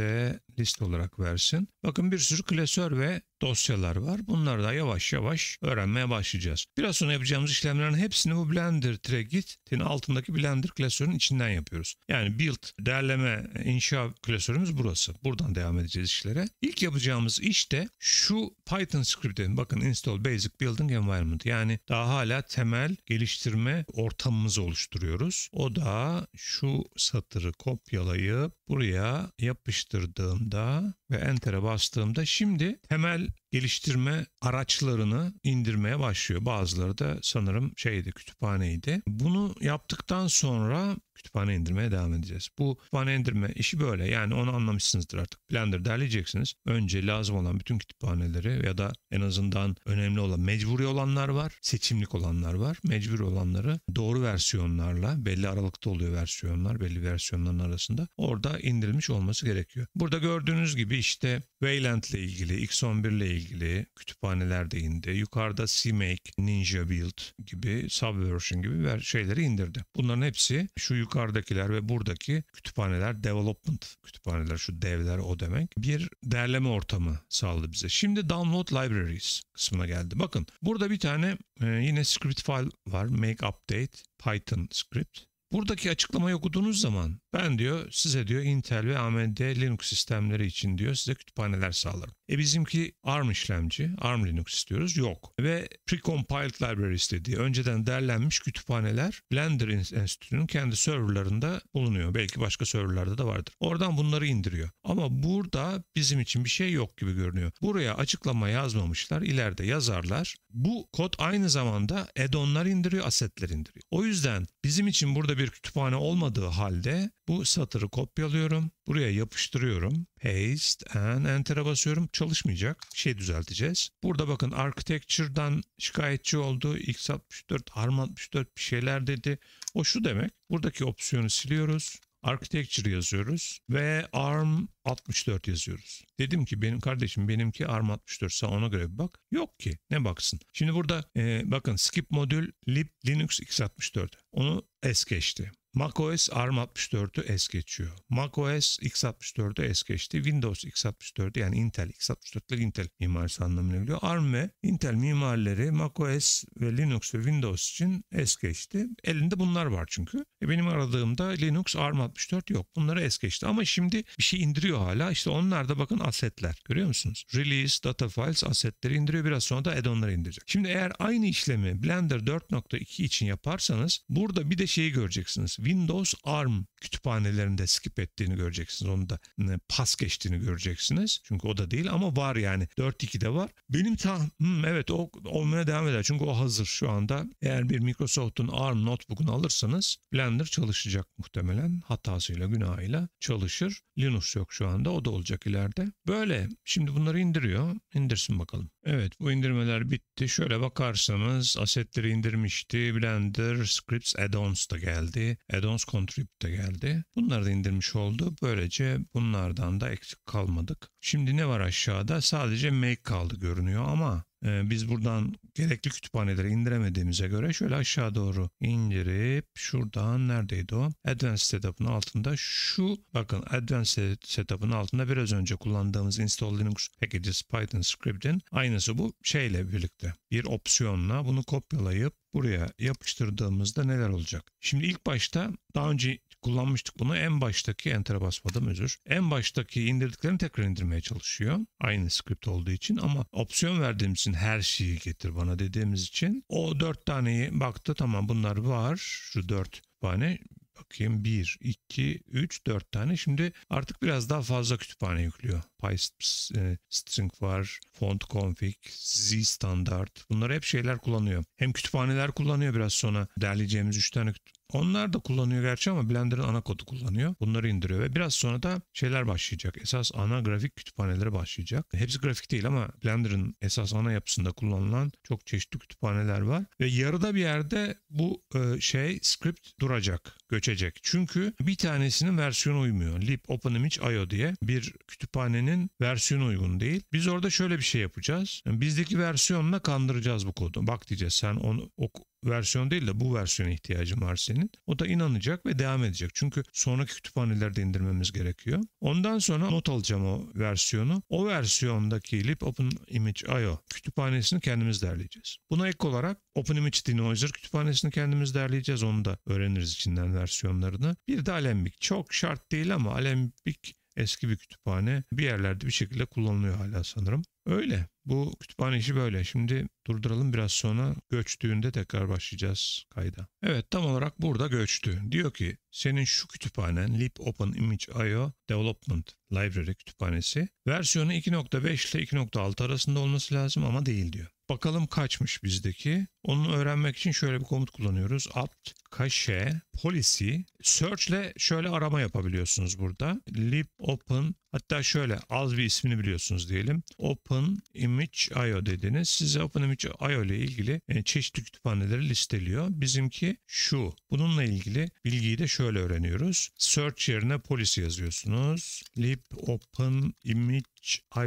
list olarak versin. Bakın bir sürü klasör ve dosyalar var. Bunları da yavaş yavaş öğrenmeye başlayacağız. Biraz sonra yapacağımız işlemlerin hepsini bu Blender Git'in altındaki Blender klasörünün içinden yapıyoruz. Yani build, derleme, inşa klasörümüz burası. Buradan devam edeceğiz işlere. İlk yapacağımız iş de şu Python script'in bakın install basic building environment yani daha hala temel geliştirme ortamımızı oluşturuyoruz. O da şu satırı kopyalayıp buraya yapıştırdığımda ve enter'e bastığımda şimdi temel geliştirme araçlarını indirmeye başlıyor. Bazıları da sanırım şeydi kütüphaneydi. Bunu yaptıktan sonra kütüphane indirmeye devam edeceğiz. Bu kütüphane indirme işi böyle. Yani onu anlamışsınızdır artık. Blender derleyeceksiniz. Önce lazım olan bütün kütüphaneleri ya da en azından önemli olan mecburi olanlar var. Seçimlik olanlar var. Mecburi olanları doğru versiyonlarla belli aralıkta oluyor versiyonlar belli versiyonların arasında. Orada indirilmiş olması gerekiyor. Burada gördüğünüz gibi işte Wayland ile ilgili, X11 ile ilgili kütüphanelerde indi. Yukarıda CMake, Ninja Build gibi, Subversion gibi şeyleri indirdi. Bunların hepsi şu yukarıdakiler ve buradaki kütüphaneler, development kütüphaneler, şu devler o demek. Bir derleme ortamı sağladı bize. Şimdi Download Libraries kısmına geldi. Bakın burada bir tane e, yine script file var. Make Update Python script. Buradaki açıklamayı okuduğunuz zaman ben diyor size diyor Intel ve AMD Linux sistemleri için diyor size kütüphaneler sağlarım. E bizimki ARM işlemci, ARM Linux istiyoruz yok. Ve Precompiled Library istediği önceden derlenmiş kütüphaneler Blender Enstitüsü'nün kendi serverlarında bulunuyor. Belki başka serverlarda da vardır. Oradan bunları indiriyor. Ama burada bizim için bir şey yok gibi görünüyor. Buraya açıklama yazmamışlar. İleride yazarlar. Bu kod aynı zamanda add-on'lar indiriyor, asetler indiriyor. O yüzden bizim için burada bir kütüphane olmadığı halde bu satırı kopyalıyorum. Buraya yapıştırıyorum. Paste and Enter'a basıyorum. Çalışmayacak. Şey düzelteceğiz. Burada bakın Architecture'dan şikayetçi oldu. X64, ARM64 bir şeyler dedi. O şu demek. Buradaki opsiyonu siliyoruz. Architecture yazıyoruz. Ve ARM 64 yazıyoruz. Dedim ki benim kardeşim benimki ARM 64 sen ona göre bir bak. Yok ki ne baksın. Şimdi burada e, bakın skip modül lib linux x64 onu es geçti. macOS ARM 64'ü es geçiyor. macOS x64'ü es geçti. Windows x64 yani Intel x64'ler Intel mimarisi anlamına geliyor. ARM ve Intel mimarileri macOS ve Linux ve Windows için es geçti. Elinde bunlar var çünkü. E benim aradığımda Linux ARM 64 yok. Bunları es geçti ama şimdi bir şey indiriyor tutuyor hala. İşte onlar da bakın asetler. Görüyor musunuz? Release, data files asetleri indiriyor. Biraz sonra da add-on'ları indirecek. Şimdi eğer aynı işlemi Blender 4.2 için yaparsanız burada bir de şeyi göreceksiniz. Windows ARM kütüphanelerinde skip ettiğini göreceksiniz. Onu da e, pas geçtiğini göreceksiniz. Çünkü o da değil ama var yani. 4.2'de var. Benim tahminim evet o olmaya devam eder. Çünkü o hazır şu anda. Eğer bir Microsoft'un ARM notebook'unu alırsanız Blender çalışacak muhtemelen. Hatasıyla, günahıyla çalışır. Linux yok şu anda. O da olacak ileride. Böyle. Şimdi bunları indiriyor. İndirsin bakalım. Evet bu indirmeler bitti. Şöyle bakarsanız asetleri indirmişti. Blender, Scripts, addons da geldi. addons contrib Contribute de geldi. Bunları da indirmiş oldu. Böylece bunlardan da eksik kalmadık. Şimdi ne var aşağıda? Sadece Make kaldı görünüyor ama ee, biz buradan gerekli kütüphaneleri indiremediğimize göre şöyle aşağı doğru indirip şuradan neredeydi o? Advanced Setup'ın altında şu bakın Advanced Setup'ın altında biraz önce kullandığımız Install Linux Packages Python Script'in aynısı bu şeyle birlikte bir opsiyonla bunu kopyalayıp buraya yapıştırdığımızda neler olacak? Şimdi ilk başta daha önce kullanmıştık bunu. En baştaki enter'a basmadım özür. En baştaki indirdiklerini tekrar indirmeye çalışıyor. Aynı script olduğu için ama opsiyon verdiğimiz için her şeyi getir bana dediğimiz için o dört taneyi baktı tamam bunlar var. Şu dört tane bakayım 1, 2, 3, 4 tane. Şimdi artık biraz daha fazla kütüphane yüklüyor. PyString e, var, font config, Z standard. Bunlar hep şeyler kullanıyor. Hem kütüphaneler kullanıyor biraz sonra. Derleyeceğimiz 3 tane onlar da kullanıyor gerçi ama Blender'ın ana kodu kullanıyor. Bunları indiriyor ve biraz sonra da şeyler başlayacak. Esas ana grafik kütüphaneleri başlayacak. Hepsi grafik değil ama Blender'ın esas ana yapısında kullanılan çok çeşitli kütüphaneler var. Ve yarıda bir yerde bu e, şey script duracak, göçecek. Çünkü bir tanesinin versiyonu uymuyor. lib openimage.io diye bir kütüphanenin versiyonu uygun değil. Biz orada şöyle bir şey yapacağız. Yani bizdeki versiyonla kandıracağız bu kodu. Bak diyeceğiz sen onu, o, versiyon değil de bu versiyona ihtiyacın var senin. O da inanacak ve devam edecek. Çünkü sonraki kütüphanelerde indirmemiz gerekiyor. Ondan sonra not alacağım o versiyonu. O versiyondaki lip Open Image IO kütüphanesini kendimiz derleyeceğiz. Buna ek olarak Open Image Denoiser kütüphanesini kendimiz derleyeceğiz. Onu da öğreniriz içinden versiyonlarını. Bir de Alembic Çok şart değil ama Alembic eski bir kütüphane. Bir yerlerde bir şekilde kullanılıyor hala sanırım. Öyle. Bu kütüphane işi böyle. Şimdi durduralım biraz sonra göçtüğünde tekrar başlayacağız kayda. Evet tam olarak burada göçtü. Diyor ki senin şu kütüphanen Leap Open Image IO Development Library kütüphanesi versiyonu 2.5 ile 2.6 arasında olması lazım ama değil diyor. Bakalım kaçmış bizdeki. Onu öğrenmek için şöyle bir komut kullanıyoruz. apt cache policy search ile şöyle arama yapabiliyorsunuz burada. lib open hatta şöyle az bir ismini biliyorsunuz diyelim. Open image io dediniz. Size open image io ile ilgili e, çeşitli kütüphaneleri listeliyor. Bizimki şu. Bununla ilgili bilgiyi de şöyle öğreniyoruz. Search yerine policy yazıyorsunuz. lib open image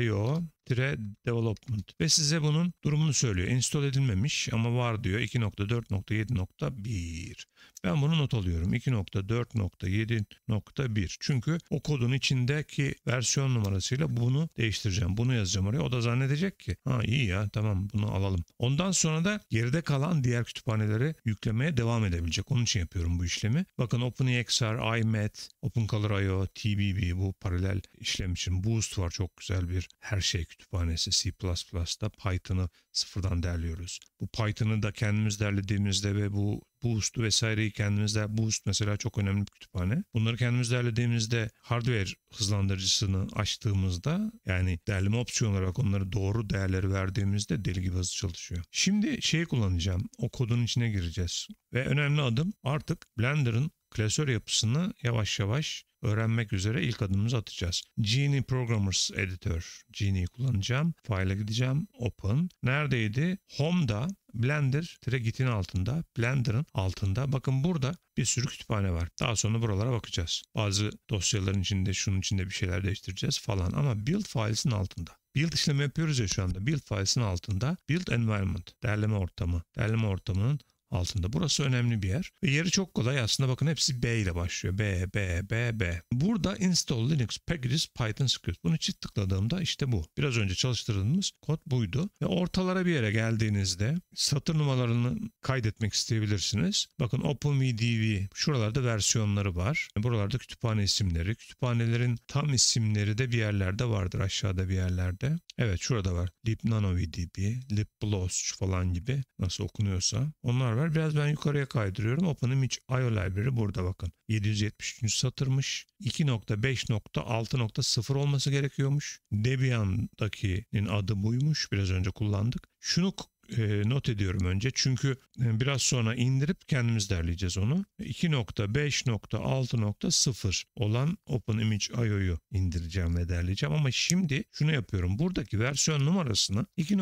io development ve size bunun durumunu söylüyor. Install edilmemiş ama var var diyor 2.4.7.1. Ben bunu not alıyorum 2.4.7.1 çünkü o kodun içindeki versiyon numarasıyla bunu değiştireceğim. Bunu yazacağım oraya. O da zannedecek ki ha iyi ya tamam bunu alalım. Ondan sonra da geride kalan diğer kütüphaneleri yüklemeye devam edebilecek. Onun için yapıyorum bu işlemi. Bakın OpenEXR, iMath, OpenColor.io, TBB bu paralel işlem için Boost var çok güzel bir her şey kütüphanesi. C++'da Python'ı sıfırdan derliyoruz. Bu Python'ı kaynaklarını da kendimiz derlediğimizde ve bu Boost vesaireyi kendimizde Boost mesela çok önemli bir kütüphane. Bunları kendimiz derlediğimizde hardware hızlandırıcısını açtığımızda yani derleme opsiyonu olarak onları doğru değerleri verdiğimizde deli gibi hızlı çalışıyor. Şimdi şeyi kullanacağım. O kodun içine gireceğiz. Ve önemli adım artık Blender'ın klasör yapısını yavaş yavaş öğrenmek üzere ilk adımımızı atacağız. Genie Programmers Editor. Genie'yi kullanacağım. File'a gideceğim. Open. Neredeydi? Home'da Blender-Git'in altında, Blender'ın altında. Bakın burada bir sürü kütüphane var. Daha sonra buralara bakacağız. Bazı dosyaların içinde, şunun içinde bir şeyler değiştireceğiz falan. Ama build files'in altında. Build işlemi yapıyoruz ya şu anda. Build files'in altında build environment, derleme ortamı. Derleme ortamının altında. Burası önemli bir yer. Ve yeri çok kolay aslında bakın hepsi B ile başlıyor. B, B, B, B. Burada install linux packages python script. Bunu çift tıkladığımda işte bu. Biraz önce çalıştırdığımız kod buydu. Ve ortalara bir yere geldiğinizde satır numaralarını kaydetmek isteyebilirsiniz. Bakın OpenVDV şuralarda versiyonları var. Buralarda kütüphane isimleri. Kütüphanelerin tam isimleri de bir yerlerde vardır aşağıda bir yerlerde. Evet şurada var. libnano libnanovdb, libblosc falan gibi nasıl okunuyorsa onlar var var. Biraz ben yukarıya kaydırıyorum. OpenImage IO Library burada bakın. 773. satırmış. 2.5.6.0 olması gerekiyormuş. Debian'dakinin adı buymuş. Biraz önce kullandık. Şunu e, not ediyorum önce. Çünkü e, biraz sonra indirip kendimiz derleyeceğiz onu. 2.5.6.0 olan Open Image IO'yu indireceğim ve derleyeceğim. Ama şimdi şunu yapıyorum. Buradaki versiyon numarasını 2.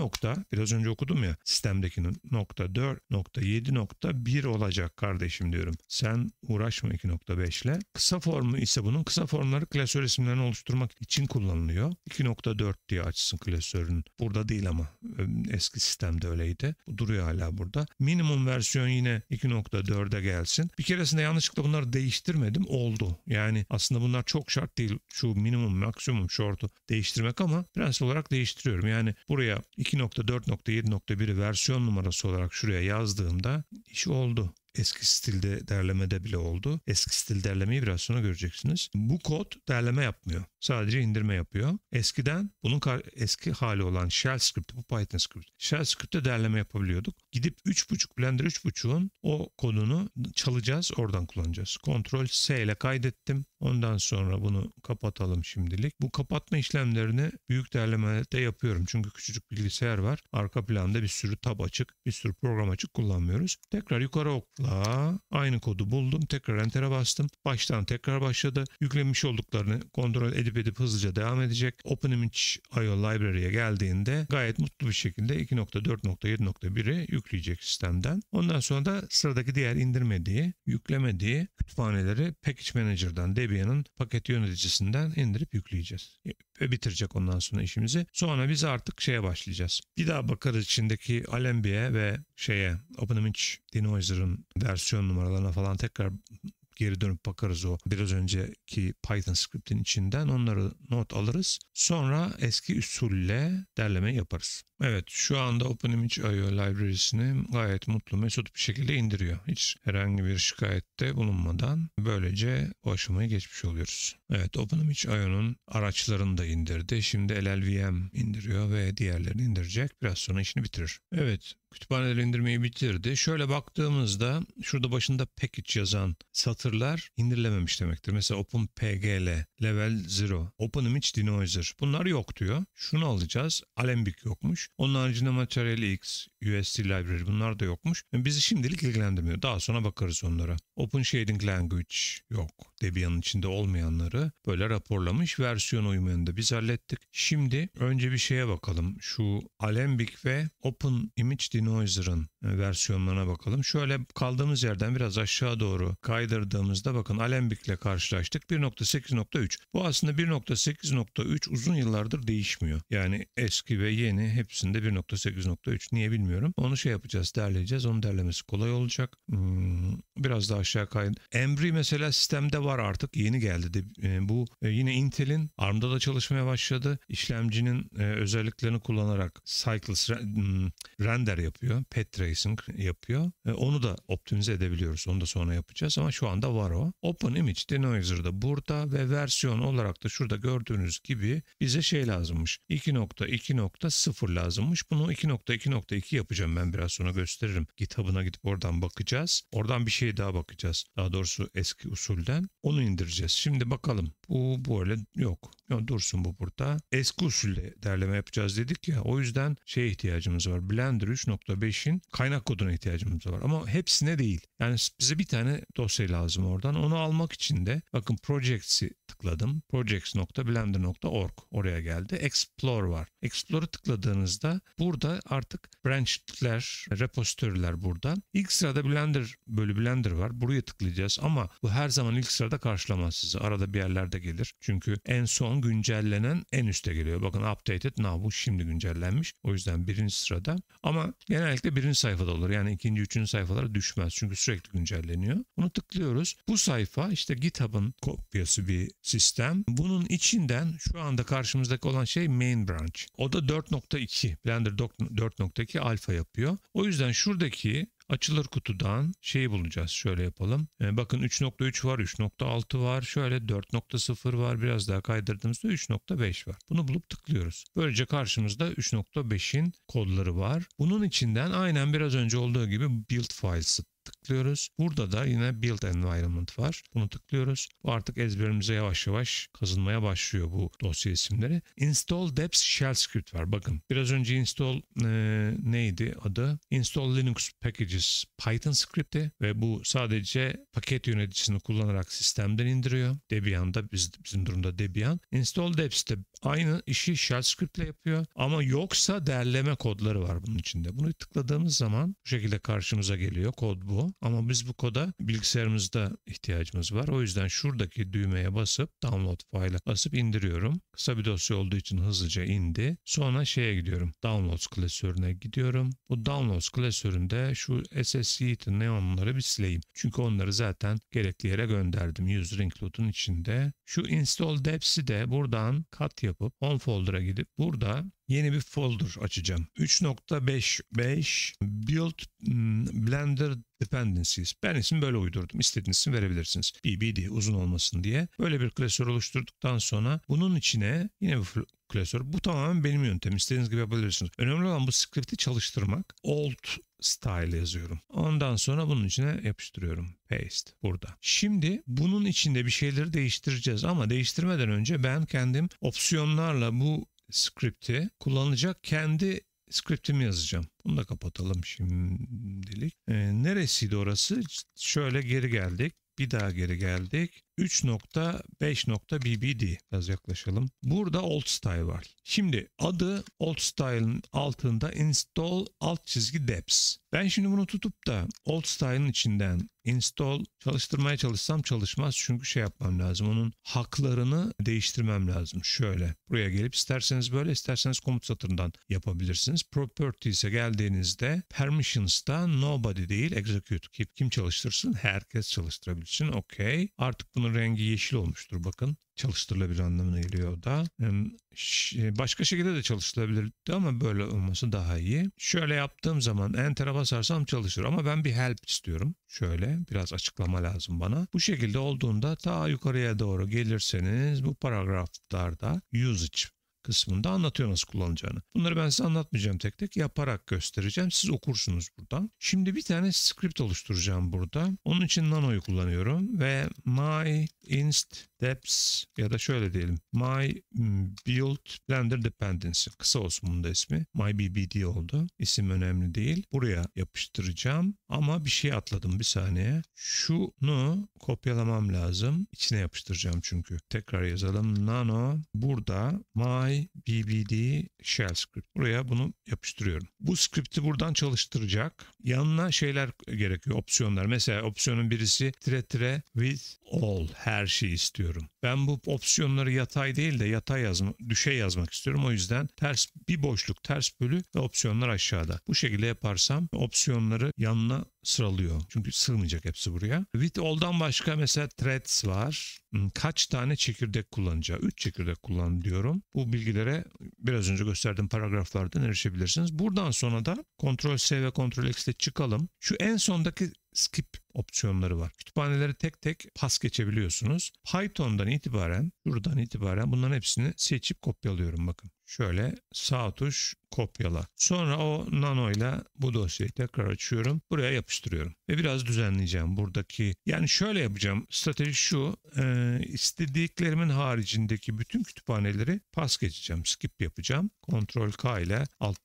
biraz önce okudum ya sistemdeki nokta 4 olacak kardeşim diyorum. Sen uğraşma 2.5 ile. Kısa formu ise bunun kısa formları klasör isimlerini oluşturmak için kullanılıyor. 2.4 diye açsın klasörün. Burada değil ama e, eski sistemde öyle böyleydi. Bu duruyor hala burada. Minimum versiyon yine 2.4'e gelsin. Bir keresinde yanlışlıkla bunları değiştirmedim. Oldu. Yani aslında bunlar çok şart değil. Şu minimum maksimum short'u değiştirmek ama prensip olarak değiştiriyorum. Yani buraya 2.4.7.1 versiyon numarası olarak şuraya yazdığımda iş oldu eski stilde derlemede bile oldu. Eski stil derlemeyi biraz sonra göreceksiniz. Bu kod derleme yapmıyor. Sadece indirme yapıyor. Eskiden bunun eski hali olan shell script, bu Python script. Shell script'te derleme yapabiliyorduk. Gidip 3.5 Blender 3.5'un o kodunu çalacağız, oradan kullanacağız. Ctrl S ile kaydettim. Ondan sonra bunu kapatalım şimdilik. Bu kapatma işlemlerini büyük derlemede yapıyorum. Çünkü küçücük bilgisayar var. Arka planda bir sürü tab açık, bir sürü program açık kullanmıyoruz. Tekrar yukarı ok tıkla aynı kodu buldum. Tekrar enter'e bastım. Baştan tekrar başladı. Yüklemiş olduklarını kontrol edip edip hızlıca devam edecek. OpenImage.io library'e geldiğinde gayet mutlu bir şekilde 2.4.7.1'i yükleyecek sistemden. Ondan sonra da sıradaki diğer indirmediği, yüklemediği kütüphaneleri Package Manager'dan Debian'ın paket yöneticisinden indirip yükleyeceğiz. E, bitirecek ondan sonra işimizi. Sonra biz artık şeye başlayacağız. Bir daha bakarız içindeki Alembi'ye ve şeye Openemich Denoiser'ın versiyon numaralarına falan tekrar geri dönüp bakarız o biraz önceki Python script'in içinden onları not alırız. Sonra eski usulle derleme yaparız. Evet şu anda OpenImage.io library'sini gayet mutlu mesut bir şekilde indiriyor. Hiç herhangi bir şikayette bulunmadan böylece o aşamayı geçmiş oluyoruz. Evet OpenImage.io'nun araçlarını da indirdi. Şimdi LLVM indiriyor ve diğerlerini indirecek. Biraz sonra işini bitirir. Evet kütüphaneleri indirmeyi bitirdi. Şöyle baktığımızda şurada başında package yazan satırlar indirilememiş demektir. Mesela OpenPGL, Level 0, OpenImage Denoiser bunlar yok diyor. Şunu alacağız. Alembic yokmuş. Onun haricinde Material X, USD Library bunlar da yokmuş. E, bizi şimdilik ilgilendirmiyor. Daha sonra bakarız onlara. Open Shading Language yok. Debian'ın içinde olmayanları böyle raporlamış. Versiyon uymayanı da biz hallettik. Şimdi önce bir şeye bakalım. Şu Alembic ve Open Image Denoiser'ın e, versiyonlarına bakalım. Şöyle kaldığımız yerden biraz aşağı doğru kaydırdığımızda bakın Alembic ile karşılaştık. 1.8.3. Bu aslında 1.8.3 uzun yıllardır değişmiyor. Yani eski ve yeni hepsi içinde 1.8.3 niye bilmiyorum. Onu şey yapacağız derleyeceğiz. Onu derlemesi kolay olacak. Hmm, biraz daha aşağı kayın. Embry mesela sistemde var artık. Yeni geldi. De, e, bu e, yine Intel'in ARM'da da çalışmaya başladı. İşlemcinin e, özelliklerini kullanarak Cycles hmm, render yapıyor. Pet tracing yapıyor. Onu da optimize edebiliyoruz. Onu da sonra yapacağız ama şu anda var o. Open Image Denoiser da burada ve versiyon olarak da şurada gördüğünüz gibi bize şey lazımmış. 2.2.0 lazım lazımmış. Bunu 2.2.2 yapacağım ben biraz sonra gösteririm. GitHub'ına gidip oradan bakacağız. Oradan bir şey daha bakacağız. Daha doğrusu eski usulden. Onu indireceğiz. Şimdi bakalım. Bu böyle yok dursun bu burada. Eski usulle derleme yapacağız dedik ya o yüzden şeye ihtiyacımız var. Blender 3.5'in kaynak koduna ihtiyacımız var ama hepsine değil. Yani bize bir tane dosya lazım oradan. Onu almak için de bakın Projects'i tıkladım. Projects.blender.org oraya geldi. Explore var. Explore'ı tıkladığınızda burada artık branchler, repository'ler burada. İlk sırada Blender bölü Blender var. Buraya tıklayacağız ama bu her zaman ilk sırada karşılamaz sizi. Arada bir yerlerde gelir. Çünkü en son güncellenen en üste geliyor. Bakın updated now bu şimdi güncellenmiş. O yüzden birinci sırada. Ama genellikle birinci sayfada olur. Yani ikinci, üçüncü sayfalara düşmez. Çünkü sürekli güncelleniyor. Bunu tıklıyoruz. Bu sayfa işte GitHub'ın kopyası bir sistem. Bunun içinden şu anda karşımızdaki olan şey main branch. O da 4.2. Blender 4.2 alfa yapıyor. O yüzden şuradaki açılır kutudan şeyi bulacağız. Şöyle yapalım. E, bakın 3.3 var, 3.6 var. Şöyle 4.0 var. Biraz daha kaydırdığımızda 3.5 var. Bunu bulup tıklıyoruz. Böylece karşımızda 3.5'in kodları var. Bunun içinden aynen biraz önce olduğu gibi build files'ı tıklıyoruz. Burada da yine Build Environment var. Bunu tıklıyoruz. Bu artık ezberimize yavaş yavaş kazınmaya başlıyor bu dosya isimleri. Install Depth Shell Script var. Bakın biraz önce install e, neydi adı? Install Linux Packages Python scripti ve bu sadece paket yöneticisini kullanarak sistemden indiriyor. Debian'da biz, bizim durumda Debian. Install de aynı işi shell script ile yapıyor ama yoksa derleme kodları var bunun içinde. Bunu tıkladığımız zaman bu şekilde karşımıza geliyor. Kod bu ama biz bu koda bilgisayarımızda ihtiyacımız var. O yüzden şuradaki düğmeye basıp download file'a basıp indiriyorum. Kısa bir dosya olduğu için hızlıca indi. Sonra şeye gidiyorum. Downloads klasörüne gidiyorum. Bu Downloads klasöründe şu SSC'yi neonları bir sileyim. Çünkü onları zaten gerekli yere gönderdim. User include'un içinde. Şu install deps'i de buradan kat yapıp on folder'a gidip burada yeni bir folder açacağım. 3.5.5 Build hmm, Blender Dependencies. Ben isim böyle uydurdum. İstediğiniz isim verebilirsiniz. BBD uzun olmasın diye. Böyle bir klasör oluşturduktan sonra bunun içine yine bir klasör. Bu tamamen benim yöntem. İstediğiniz gibi yapabilirsiniz. Önemli olan bu skripti çalıştırmak. Alt style yazıyorum. Ondan sonra bunun içine yapıştırıyorum. Paste burada. Şimdi bunun içinde bir şeyleri değiştireceğiz ama değiştirmeden önce ben kendim opsiyonlarla bu script'i kullanacak kendi script'imi yazacağım. Bunu da kapatalım şimdilik. E, neresiydi orası? Şöyle geri geldik. Bir daha geri geldik. 3.5.bbd biraz yaklaşalım. Burada old style var. Şimdi adı old style'ın altında install alt çizgi deps. Ben şimdi bunu tutup da old style'ın içinden install çalıştırmaya çalışsam çalışmaz. Çünkü şey yapmam lazım. Onun haklarını değiştirmem lazım. Şöyle buraya gelip isterseniz böyle isterseniz komut satırından yapabilirsiniz. Properties'e geldiğinizde permissions'ta nobody değil execute. Kim, kim çalıştırsın? Herkes çalıştırabilsin. Okey. Artık bunu bunun rengi yeşil olmuştur bakın. Çalıştırılabilir anlamına geliyor da. E, başka şekilde de çalıştırılabilirdi ama böyle olması daha iyi. Şöyle yaptığım zaman enter'a basarsam çalışır ama ben bir help istiyorum. Şöyle biraz açıklama lazım bana. Bu şekilde olduğunda ta yukarıya doğru gelirseniz bu paragraflarda usage kısmında anlatıyor nasıl kullanacağını. Bunları ben size anlatmayacağım tek tek yaparak göstereceğim. Siz okursunuz buradan. Şimdi bir tane script oluşturacağım burada. Onun için nano'yu kullanıyorum ve my inst depths ya da şöyle diyelim my build blender dependency kısa olsun bunun da ismi. My BBD oldu. İsim önemli değil. Buraya yapıştıracağım ama bir şey atladım bir saniye. Şunu kopyalamam lazım. İçine yapıştıracağım çünkü. Tekrar yazalım. Nano burada my BBD shell script. Buraya bunu yapıştırıyorum. Bu skripti buradan çalıştıracak. Yanına şeyler gerekiyor, opsiyonlar. Mesela opsiyonun birisi tire tire with all, her şey istiyorum. Ben bu opsiyonları yatay değil de yatay yazma, düşey yazmak istiyorum. O yüzden ters bir boşluk, ters bölü ve opsiyonlar aşağıda. Bu şekilde yaparsam opsiyonları yanına sıralıyor. Çünkü sığmayacak hepsi buraya. With all'dan başka mesela threads var. Hmm, kaç tane çekirdek kullanacağı, 3 çekirdek kullan diyorum. Bu bilgilere biraz önce gösterdiğim paragraflardan erişebilirsiniz. Buradan sonra da Ctrl S ve Ctrl X ile çıkalım. Şu en sondaki skip opsiyonları var. Kütüphaneleri tek tek pas geçebiliyorsunuz. Python'dan itibaren, buradan itibaren bunların hepsini seçip kopyalıyorum bakın. Şöyle sağ tuş kopyala. Sonra o nano ile bu dosyayı tekrar açıyorum. Buraya yapıştırıyorum. Ve biraz düzenleyeceğim buradaki. Yani şöyle yapacağım. Strateji şu. E, istediklerimin haricindeki bütün kütüphaneleri pas geçeceğim. Skip yapacağım. Ctrl K ile alt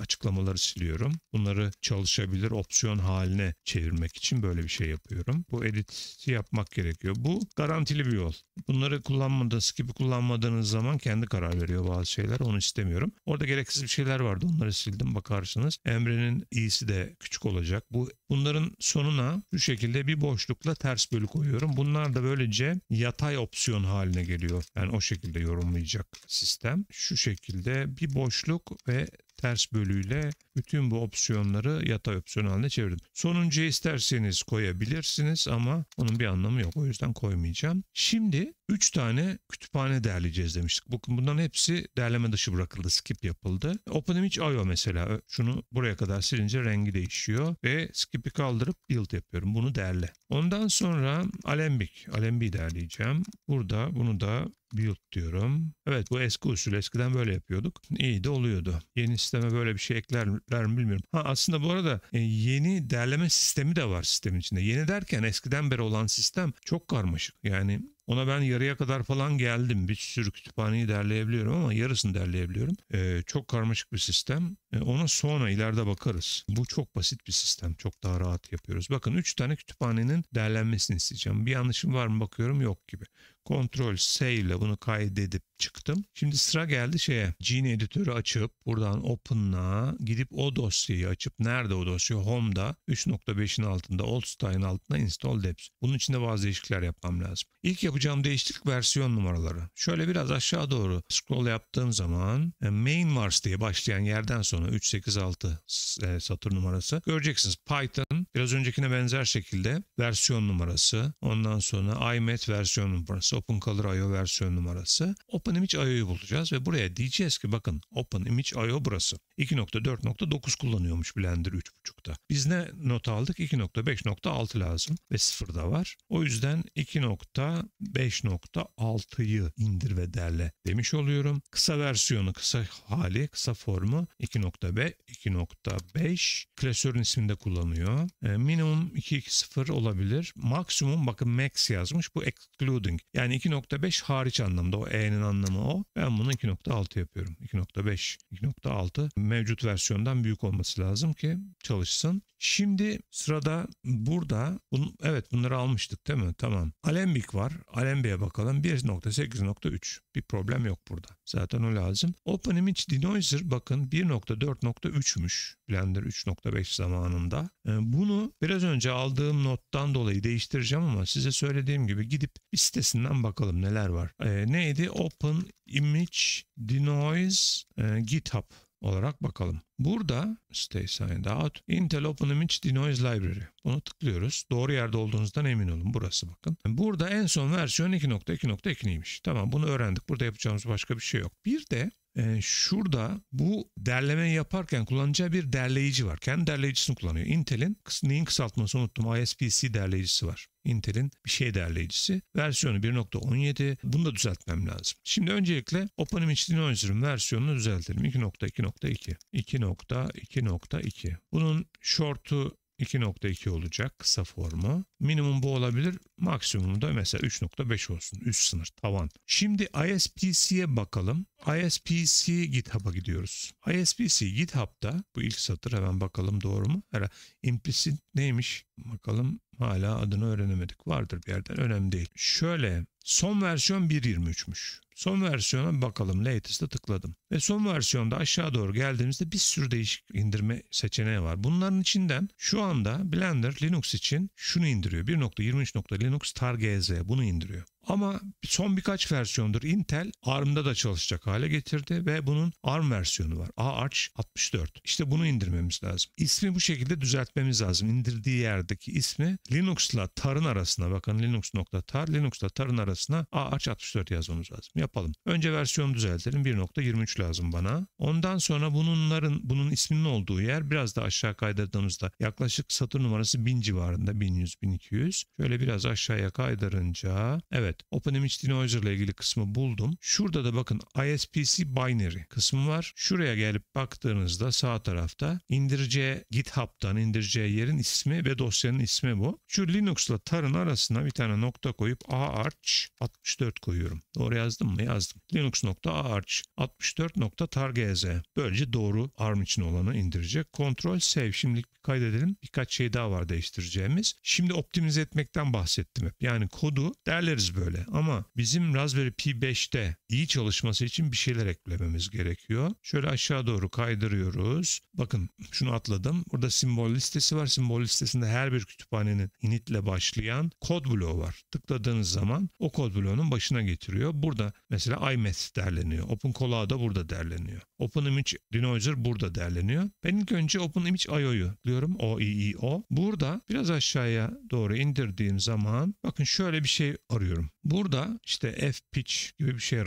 açıklamaları siliyorum. Bunları çalışabilir opsiyon haline çevirmek için böyle böyle bir şey yapıyorum. Bu editi yapmak gerekiyor. Bu garantili bir yol. Bunları kullanmada, skip'i kullanmadığınız zaman kendi karar veriyor bazı şeyler. Onu istemiyorum. Orada gereksiz bir şeyler vardı. Onları sildim bakarsınız. Emre'nin iyisi de küçük olacak. Bu Bunların sonuna şu şekilde bir boşlukla ters bölü koyuyorum. Bunlar da böylece yatay opsiyon haline geliyor. Yani o şekilde yorumlayacak sistem. Şu şekilde bir boşluk ve ters bölüyle bütün bu opsiyonları yatay opsiyon haline çevirdim. Sonuncu isterseniz koyabilirsiniz ama onun bir anlamı yok. O yüzden koymayacağım. Şimdi 3 tane kütüphane derleyeceğiz demiştik. Bunların hepsi derleme dışı bırakıldı, skip yapıldı. OpenImage.io mesela şunu buraya kadar silince rengi değişiyor ve skip'i kaldırıp build yapıyorum. Bunu derle. Ondan sonra Alembic, Alembic'i derleyeceğim. Burada bunu da build diyorum. Evet bu eski usul eskiden böyle yapıyorduk. İyi de oluyordu. Yeni sisteme böyle bir şey eklerler mi bilmiyorum. Ha aslında bu arada e, yeni derleme sistemi de var sistemin içinde. Yeni derken eskiden beri olan sistem çok karmaşık. Yani ona ben yarıya kadar falan geldim. Bir sürü kütüphaneyi derleyebiliyorum ama yarısını derleyebiliyorum. Ee, çok karmaşık bir sistem. Ee, ona sonra ileride bakarız. Bu çok basit bir sistem. Çok daha rahat yapıyoruz. Bakın 3 tane kütüphanenin derlenmesini isteyeceğim. Bir yanlışım var mı bakıyorum yok gibi. Ctrl S ile bunu kaydedip çıktım. Şimdi sıra geldi şeye. Gene editörü açıp buradan open'a gidip o dosyayı açıp nerede o dosya? Home'da 3.5'in altında old style'ın altında install deps. Bunun içinde bazı değişiklikler yapmam lazım. İlk yapacağım değişiklik versiyon numaraları. Şöyle biraz aşağı doğru scroll yaptığım zaman e, main Mars diye başlayan yerden sonra 386 e, satır numarası. Göreceksiniz Python biraz öncekine benzer şekilde versiyon numarası. Ondan sonra iMet versiyon numarası. Open OpenColor.io versiyon numarası. Open OpenImage.io'yu bulacağız ve buraya diyeceğiz ki bakın Open OpenImage.io burası. 2.4.9 kullanıyormuş Blender 3.5'ta. Biz ne not aldık? 2.5.6 lazım ve 0 da var. O yüzden 2.5.6'yı indir ve derle demiş oluyorum. Kısa versiyonu, kısa hali, kısa formu 2.5, 2.5 klasörün isminde kullanıyor. E, minimum 2.2.0 olabilir. Maksimum bakın max yazmış. Bu excluding. Yani yani 2.5 hariç anlamda o E'nin anlamı o. Ben bunu 2.6 yapıyorum. 2.5, 2.6 mevcut versiyondan büyük olması lazım ki çalışsın. Şimdi sırada burada bun, evet bunları almıştık değil mi? Tamam. Alembik var. Alembik'e bakalım. 1.8.3. Bir problem yok burada. Zaten o lazım. Open Image Denoiser bakın 1.4.3'müş. Blender 3.5 zamanında. Ee, bunu biraz önce aldığım nottan dolayı değiştireceğim ama size söylediğim gibi gidip bir sitesinden bakalım neler var. Ee, neydi? Open Image Denoise e, GitHub olarak bakalım. Burada Stay Signed Out Intel OpenImage Denoise Library. Bunu tıklıyoruz. Doğru yerde olduğunuzdan emin olun. Burası bakın. Burada en son versiyon 2.2.2'ymiş. Tamam bunu öğrendik. Burada yapacağımız başka bir şey yok. Bir de e, şurada bu derleme yaparken kullanacağı bir derleyici var. Kendi derleyicisini kullanıyor. Intel'in neyin kısaltması unuttum. ISPC derleyicisi var. Intel'in bir şey derleyicisi. Versiyonu 1.17. Bunu da düzeltmem lazım. Şimdi öncelikle OpenImage Dinosaur'un versiyonunu düzeltelim. 2.2.2 2.2.2 Bunun short'u 2.2 olacak kısa formu. Minimum bu olabilir. Maksimumu da mesela 3.5 olsun. Üst sınır tavan. Şimdi ISPC'ye bakalım. ISPC GitHub'a gidiyoruz. ISPC GitHub'da bu ilk satır hemen bakalım doğru mu? hala implicit neymiş? Bakalım hala adını öğrenemedik. Vardır bir yerden önemli değil. Şöyle Son versiyon 1.23'müş. Son versiyona bakalım. Latest'e tıkladım. Ve son versiyonda aşağı doğru geldiğimizde bir sürü değişik indirme seçeneği var. Bunların içinden şu anda Blender Linux için şunu indiriyor. 1.23.linux tar.gz bunu indiriyor. Ama son birkaç versiyondur Intel ARM'da da çalışacak hale getirdi ve bunun ARM versiyonu var. AArch 64. İşte bunu indirmemiz lazım. İsmi bu şekilde düzeltmemiz lazım. İndirdiği yerdeki ismi Linux'la tarın arasına bakın linux.tar linux'la tarın arasına AArch 64 yazmamız lazım. Yapalım. Önce versiyonu düzeltelim. 1.23 lazım bana. Ondan sonra bunların bunun isminin olduğu yer biraz da aşağı kaydırdığımızda yaklaşık satır numarası 1000 civarında 1100 1200. Şöyle biraz aşağıya kaydırınca evet Evet OpenImage Denoiser ile ilgili kısmı buldum. Şurada da bakın ISPC Binary kısmı var. Şuraya gelip baktığınızda sağ tarafta indireceği GitHub'dan indireceği yerin ismi ve dosyanın ismi bu. Şu Linux ile tarın arasına bir tane nokta koyup aarch 64 koyuyorum. Doğru yazdım mı? Yazdım. Linux.aarch 64.targz. Böylece doğru ARM için olanı indirecek. Ctrl save şimdilik bir kaydedelim. Birkaç şey daha var değiştireceğimiz. Şimdi optimize etmekten bahsettim hep. Yani kodu derleriz böyle böyle. Ama bizim Raspberry Pi 5'te iyi çalışması için bir şeyler eklememiz gerekiyor. Şöyle aşağı doğru kaydırıyoruz. Bakın şunu atladım. Burada simbol listesi var. Simbol listesinde her bir kütüphanenin initle başlayan kod bloğu var. Tıkladığınız zaman o kod bloğunun başına getiriyor. Burada mesela iMath e derleniyor. OpenCola da burada derleniyor. OpenImage Denoiser burada derleniyor. Ben ilk önce OpenImage IO'yu diyorum. O, I, I, O. Burada biraz aşağıya doğru indirdiğim zaman bakın şöyle bir şey arıyorum. Burada işte F pitch gibi bir şey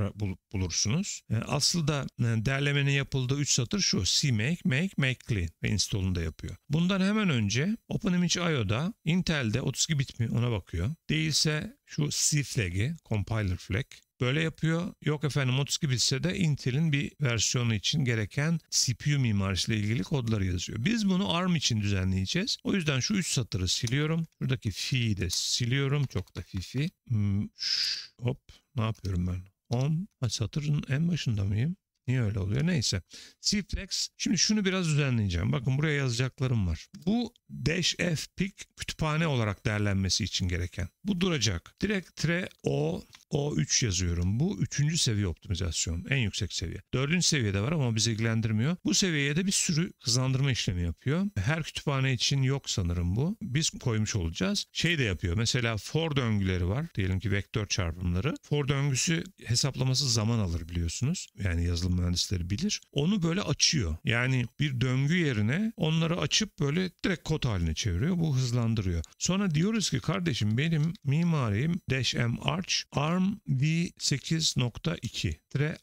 bulursunuz. E, Asıl da e, derlemenin yapıldığı 3 satır şu. CMake, Make, make clean ve install'unu da yapıyor. Bundan hemen önce OpenImage IO'da Intel'de 32 bit mi ona bakıyor. Değilse şu C flag'i, compiler flag böyle yapıyor. Yok efendim 32 bitse de Intel'in bir versiyonu için gereken CPU mimarisiyle ilgili kodları yazıyor. Biz bunu ARM için düzenleyeceğiz. O yüzden şu 3 satırı siliyorum. Buradaki fi'yi de siliyorum. Çok da fifi. Hmm, şş, hop ne yapıyorum ben? 10 satırın en başında mıyım? Niye öyle oluyor? Neyse. Cflex. Şimdi şunu biraz düzenleyeceğim. Bakın buraya yazacaklarım var. Bu dash -f pick kütüphane olarak değerlenmesi için gereken. Bu duracak. Direkt tre o o3 yazıyorum. Bu üçüncü seviye optimizasyon. En yüksek seviye. Dördüncü seviyede var ama bizi ilgilendirmiyor. Bu seviyeye de bir sürü hızlandırma işlemi yapıyor. Her kütüphane için yok sanırım bu. Biz koymuş olacağız. Şey de yapıyor. Mesela for döngüleri var. Diyelim ki vektör çarpımları. For döngüsü hesaplaması zaman alır biliyorsunuz. Yani yazılım mühendisleri bilir. Onu böyle açıyor. Yani bir döngü yerine onları açıp böyle direkt kod haline çeviriyor. Bu hızlandırıyor. Sonra diyoruz ki kardeşim benim mimarim Dash M Arch ARM v8.2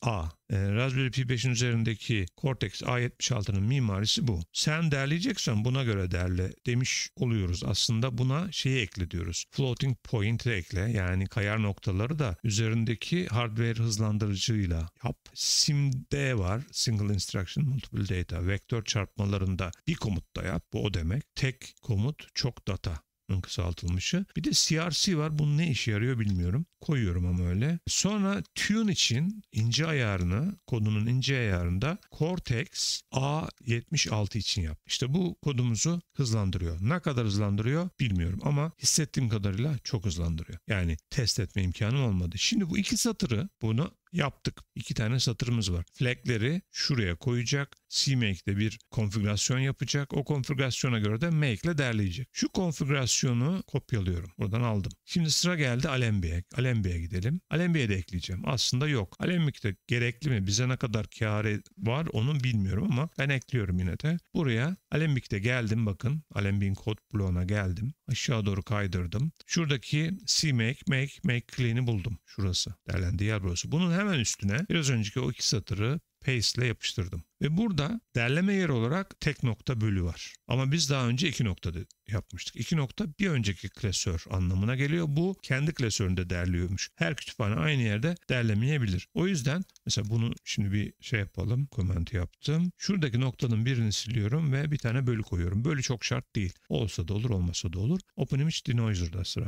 A e, Raspberry Pi 5'in üzerindeki Cortex A76'nın mimarisi bu. Sen derleyeceksen buna göre derle demiş oluyoruz. Aslında buna şeyi ekle diyoruz. Floating point ekle yani kayar noktaları da üzerindeki hardware hızlandırıcıyla yap. SIMD var. Single Instruction Multiple Data. Vektör çarpmalarında bir komutta yap. Bu o demek. Tek komut çok data kısaltılmışı. Bir de CRC var. Bunun ne işe yarıyor bilmiyorum. Koyuyorum ama öyle. Sonra tune için ince ayarını, kodunun ince ayarında Cortex A76 için yap. İşte bu kodumuzu hızlandırıyor. Ne kadar hızlandırıyor bilmiyorum ama hissettiğim kadarıyla çok hızlandırıyor. Yani test etme imkanım olmadı. Şimdi bu iki satırı bunu yaptık. İki tane satırımız var. Flag'leri şuraya koyacak. CMake'de bir konfigürasyon yapacak. O konfigürasyona göre de Make ile derleyecek. Şu konfigürasyonu kopyalıyorum. Buradan aldım. Şimdi sıra geldi Alembi'ye. Alembi'ye gidelim. Alembi'ye de ekleyeceğim. Aslında yok. Alembik'te gerekli mi? Bize ne kadar kârı e- var onu bilmiyorum ama ben ekliyorum yine de. Buraya Alembik'te geldim bakın. Alembik'in kod bloğuna geldim. Aşağı doğru kaydırdım. Şuradaki CMake, make, make clean'i buldum. Şurası. Derlendiği yer burası. Bunun hem hemen üstüne biraz önceki o iki satırı paste ile yapıştırdım. Ve burada derleme yeri olarak tek nokta bölü var. Ama biz daha önce iki noktada yapmıştık. İki nokta bir önceki klasör anlamına geliyor. Bu kendi klasöründe derliyormuş. Her kütüphane aynı yerde derlemeyebilir. O yüzden mesela bunu şimdi bir şey yapalım. Koment yaptım. Şuradaki noktanın birini siliyorum ve bir tane bölü koyuyorum. Bölü çok şart değil. Olsa da olur olmasa da olur. Open Image Denoiser'da sıra.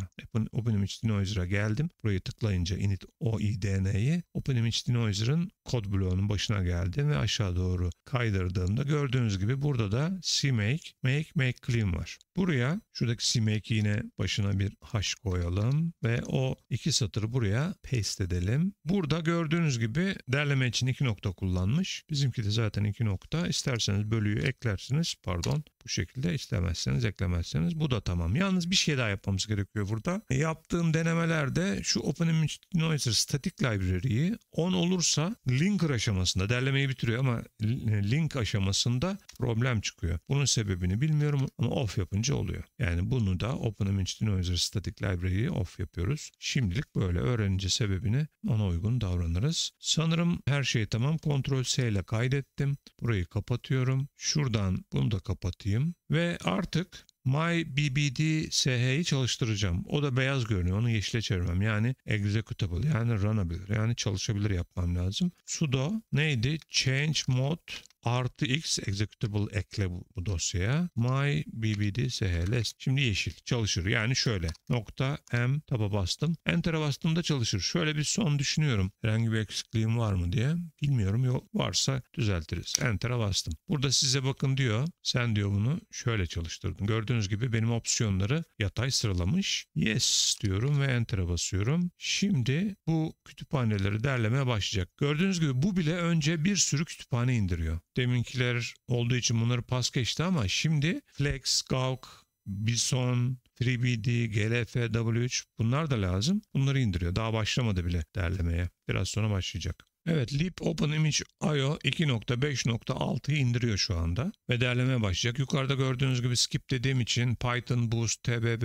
Open Image Denoiser'a geldim. Buraya tıklayınca init oidn'yi Image Denoiser'ın kod bloğunun başına geldim ve aşağı doğru doğru kaydırdığımda gördüğünüz gibi burada da CMake, Make, Make Clean var. Buraya şuradaki CMake yine başına bir haş koyalım ve o iki satırı buraya paste edelim. Burada gördüğünüz gibi derleme için iki nokta kullanmış. Bizimki de zaten iki nokta. İsterseniz bölüyü eklersiniz. Pardon bu şekilde istemezseniz eklemezseniz bu da tamam. Yalnız bir şey daha yapmamız gerekiyor burada. E, yaptığım denemelerde şu OpenImageNoiser statik library'yi 10 olursa linker aşamasında derlemeyi bitiriyor ama e, link aşamasında problem çıkıyor. Bunun sebebini bilmiyorum ama off yapınca oluyor. Yani bunu da OpenImageNoiser statik Library'i off yapıyoruz. Şimdilik böyle öğrenince sebebini ona uygun davranırız. Sanırım her şey tamam. Ctrl S ile kaydettim. Burayı kapatıyorum. Şuradan bunu da kapatayım yapayım ve artık My BBD SH'yi çalıştıracağım. O da beyaz görünüyor. Onu yeşile çevirmem. Yani executable yani runabilir. Yani çalışabilir yapmam lazım. sudo neydi? Change mode artı x executable ekle bu, bu dosyaya. My bbd sls. Şimdi yeşil çalışır. Yani şöyle nokta m taba bastım. Enter'a bastığımda çalışır. Şöyle bir son düşünüyorum. Herhangi bir eksikliğim var mı diye. Bilmiyorum. Yok varsa düzeltiriz. Enter'a bastım. Burada size bakın diyor. Sen diyor bunu şöyle çalıştırdın. Gördüğünüz gibi benim opsiyonları yatay sıralamış. Yes diyorum ve enter'a basıyorum. Şimdi bu kütüphaneleri derlemeye başlayacak. Gördüğünüz gibi bu bile önce bir sürü kütüphane indiriyor deminkiler olduğu için bunları pas geçti ama şimdi Flex, Gawk, Bison, 3BD, GLF, W3 bunlar da lazım. Bunları indiriyor. Daha başlamadı bile derlemeye. Biraz sonra başlayacak. Evet, Leap OpenImage IO 2.5.6'yı indiriyor şu anda ve derleme başlayacak. Yukarıda gördüğünüz gibi skip dediğim için Python, Boost, TBB,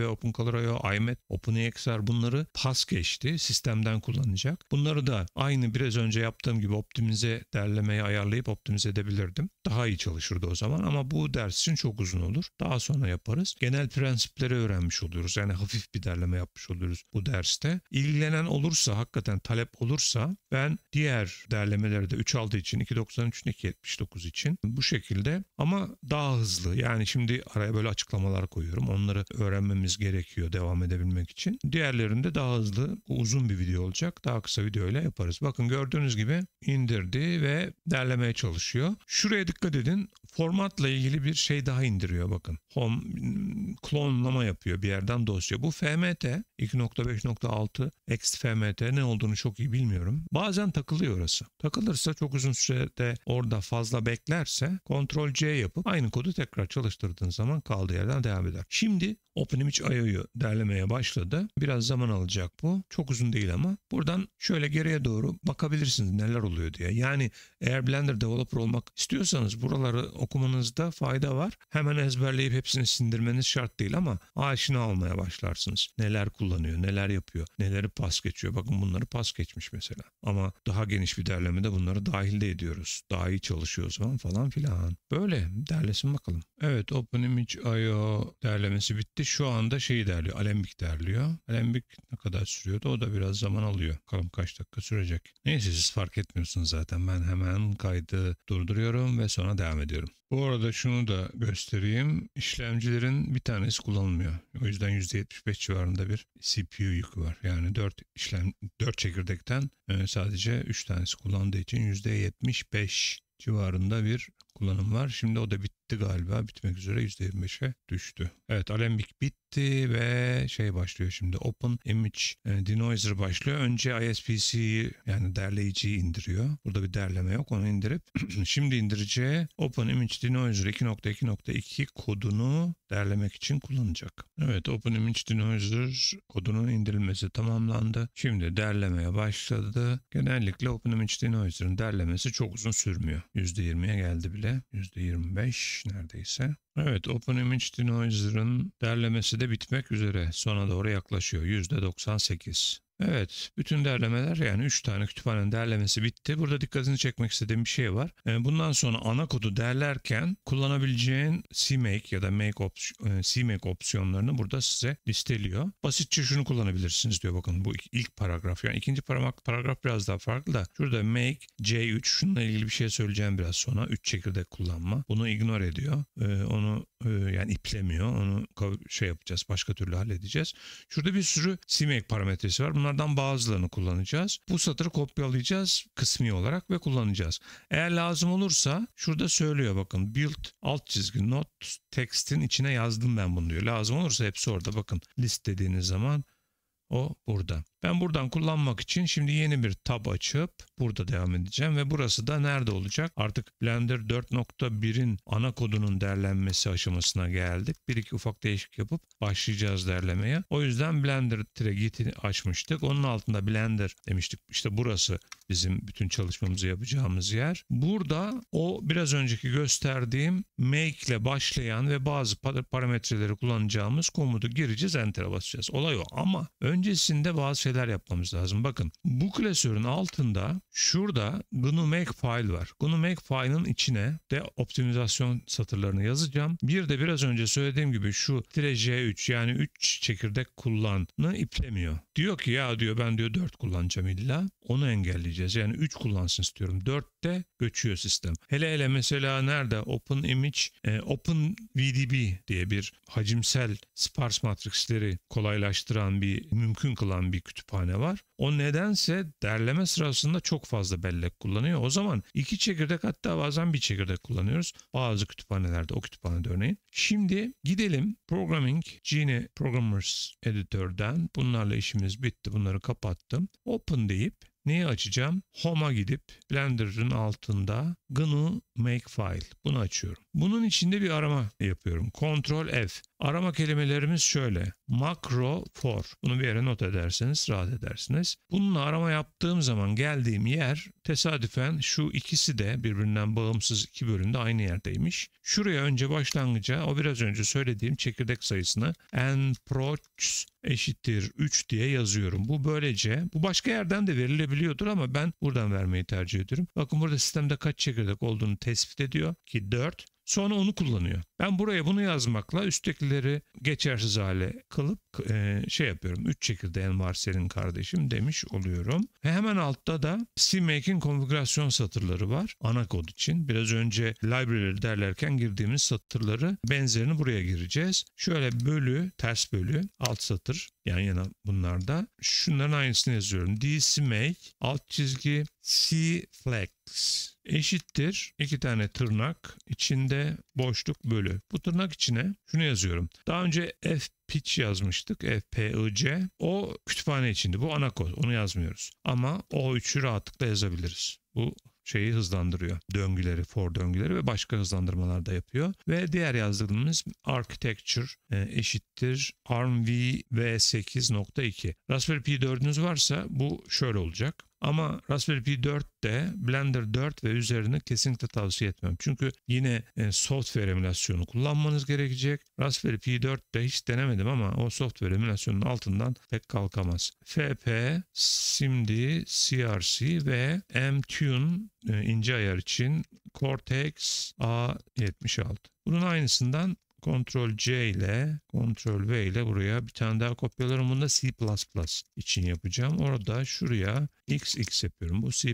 io IMET, OpenEXR bunları pas geçti. Sistemden kullanacak. Bunları da aynı biraz önce yaptığım gibi optimize derlemeyi ayarlayıp optimize edebilirdim. Daha iyi çalışırdı o zaman ama bu ders için çok uzun olur. Daha sonra yaparız. Genel prensipleri öğrenmiş oluyoruz. Yani hafif bir derleme yapmış oluyoruz bu derste. İlgilenen olursa, hakikaten talep olursa ben diğer diğer derlemeleri de 3.6 için, 2.93 için, 2.79 için bu şekilde ama daha hızlı. Yani şimdi araya böyle açıklamalar koyuyorum. Onları öğrenmemiz gerekiyor devam edebilmek için. Diğerlerinde daha hızlı uzun bir video olacak. Daha kısa video ile yaparız. Bakın gördüğünüz gibi indirdi ve derlemeye çalışıyor. Şuraya dikkat edin formatla ilgili bir şey daha indiriyor bakın. Home klonlama yapıyor bir yerden dosya. Bu FMT 2.5.6 ex FMT ne olduğunu çok iyi bilmiyorum. Bazen takılıyor orası. Takılırsa çok uzun sürede orada fazla beklerse Ctrl C yapıp aynı kodu tekrar çalıştırdığın zaman kaldığı yerden devam eder. Şimdi OpenImage IO'yu derlemeye başladı. Biraz zaman alacak bu. Çok uzun değil ama. Buradan şöyle geriye doğru bakabilirsiniz neler oluyor diye. Yani eğer Blender Developer olmak istiyorsanız buraları okumanızda fayda var. Hemen ezberleyip hepsini sindirmeniz şart değil ama aşina olmaya başlarsınız. Neler kullanıyor, neler yapıyor, neleri pas geçiyor. Bakın bunları pas geçmiş mesela. Ama daha geniş bir derlemede bunları dahil de ediyoruz. Daha iyi çalışıyoruz o falan filan. Böyle derlesin bakalım. Evet OpenImage.io derlemesi bitti. Şu anda şeyi derliyor. Alembik derliyor. Alembik ne kadar sürüyordu? O da biraz zaman alıyor. Bakalım kaç dakika sürecek. Neyse siz fark etmiyorsunuz zaten. Ben hemen kaydı durduruyorum ve sonra devam ediyorum. Bu arada şunu da göstereyim. İşlemcilerin bir tanesi kullanılmıyor. O yüzden %75 civarında bir CPU yükü var. Yani 4 işlem 4 çekirdekten e, sadece 3 tanesi kullandığı için %75 civarında bir kullanım var. Şimdi o da bitti bitti galiba. Bitmek üzere %25'e düştü. Evet Alembic bitti ve şey başlıyor şimdi Open Image e, Denoiser başlıyor. Önce ISPC yani derleyiciyi indiriyor. Burada bir derleme yok onu indirip <clears throat> şimdi indireceği Open Image Denoiser 2.2.2 kodunu derlemek için kullanacak. Evet Open Image Denoiser kodunun indirilmesi tamamlandı. Şimdi derlemeye başladı. Genellikle Open Image Denoiser'ın derlemesi çok uzun sürmüyor. %20'ye geldi bile. %25 neredeyse. Evet Open Image Denoiser'ın derlemesi de bitmek üzere. Sona doğru yaklaşıyor. %98. Evet, bütün derlemeler yani 3 tane kütüphanenin derlemesi bitti. Burada dikkatini çekmek istediğim bir şey var. Ee, bundan sonra ana kodu derlerken kullanabileceğin CMake ya da make opsiyon, e, CMake opsiyonlarını burada size listeliyor. Basitçe şunu kullanabilirsiniz diyor bakın bu ilk paragraf. Yani ikinci paragraf, paragraf biraz daha farklı da şurada make C3 şununla ilgili bir şey söyleyeceğim biraz sonra. 3 çekirdek kullanma. Bunu ignore ediyor. Ee, onu ee, yani iplemiyor. Onu şey yapacağız başka türlü halledeceğiz. Şurada bir sürü CMake parametresi var. Bunlardan bazılarını kullanacağız. Bu satırı kopyalayacağız kısmi olarak ve kullanacağız. Eğer lazım olursa şurada söylüyor bakın build alt çizgi not text'in içine yazdım ben bunu diyor. Lazım olursa hepsi orada bakın list dediğiniz zaman o burada. Ben buradan kullanmak için şimdi yeni bir tab açıp burada devam edeceğim ve burası da nerede olacak? Artık Blender 4.1'in ana kodunun derlenmesi aşamasına geldik. Bir iki ufak değişik yapıp başlayacağız derlemeye. O yüzden Blender-Git'i açmıştık. Onun altında Blender demiştik. İşte burası bizim bütün çalışmamızı yapacağımız yer. Burada o biraz önceki gösterdiğim make ile başlayan ve bazı parametreleri kullanacağımız komutu gireceğiz, enter'a basacağız. Olay o ama öncesinde bazı şeyler yapmamız lazım. Bakın bu klasörün altında şurada GNU Make file var. GNU Make file'ın içine de optimizasyon satırlarını yazacağım. Bir de biraz önce söylediğim gibi şu -J3 yani 3 çekirdek kullanını iplemiyor. Diyor ki ya diyor ben diyor 4 kullanacağım illa. Onu engelleyeceğiz. Yani 3 kullansın istiyorum. 4 de göçüyor sistem. Hele hele mesela nerede Open Image, e, Open VDB diye bir hacimsel sparse matrixleri kolaylaştıran bir mümkün kılan bir kütüphane kütüphane var. O nedense derleme sırasında çok fazla bellek kullanıyor. O zaman iki çekirdek hatta bazen bir çekirdek kullanıyoruz. Bazı kütüphanelerde o kütüphanede örneğin. Şimdi gidelim Programming Gene Programmers Editor'dan. Bunlarla işimiz bitti. Bunları kapattım. Open deyip Neyi açacağım? Home'a gidip Blender'ın altında GNU make file. Bunu açıyorum. Bunun içinde bir arama yapıyorum. Ctrl F. Arama kelimelerimiz şöyle. Macro for. Bunu bir yere not ederseniz rahat edersiniz. Bununla arama yaptığım zaman geldiğim yer tesadüfen şu ikisi de birbirinden bağımsız iki bölümde aynı yerdeymiş. Şuraya önce başlangıca o biraz önce söylediğim çekirdek sayısını nprocs eşittir 3 diye yazıyorum. Bu böylece bu başka yerden de verilebiliyordur ama ben buradan vermeyi tercih ediyorum. Bakın burada sistemde kaç çekirdek olduğunu tespit tespit ediyor ki 4. Sonra onu kullanıyor. Ben buraya bunu yazmakla üsttekileri geçersiz hale kılıp e, şey yapıyorum. 3 çekirdeğin var senin kardeşim demiş oluyorum. Ve hemen altta da CMake'in konfigürasyon satırları var. Ana kod için. Biraz önce library derlerken girdiğimiz satırları benzerini buraya gireceğiz. Şöyle bölü, ters bölü, alt satır yan yana bunlarda. Şunların aynısını yazıyorum. DCMake, alt çizgi, C flex eşittir iki tane tırnak içinde boşluk bölü. Bu tırnak içine şunu yazıyorum. Daha önce f pitch yazmıştık. F P C O kütüphane içinde. Bu ana kod. Onu yazmıyoruz. Ama O3'ü rahatlıkla yazabiliriz. Bu şeyi hızlandırıyor. Döngüleri, for döngüleri ve başka hızlandırmalar da yapıyor. Ve diğer yazdığımız architecture e, eşittir ARMv v8.2. Raspberry Pi 4'ünüz varsa bu şöyle olacak. Ama Raspberry Pi 4 de Blender 4 ve üzerini kesinlikle tavsiye etmem. Çünkü yine e, software emülasyonu kullanmanız gerekecek. Raspberry Pi 4 de hiç denemedim ama o software emülasyonunun altından pek kalkamaz. FP, SIMD, CRC ve MTune e, ince ayar için Cortex A76. Bunun aynısından Ctrl C ile Ctrl V ile buraya bir tane daha kopyalarım. Bunu da C++ için yapacağım. Orada şuraya XX yapıyorum. Bu C++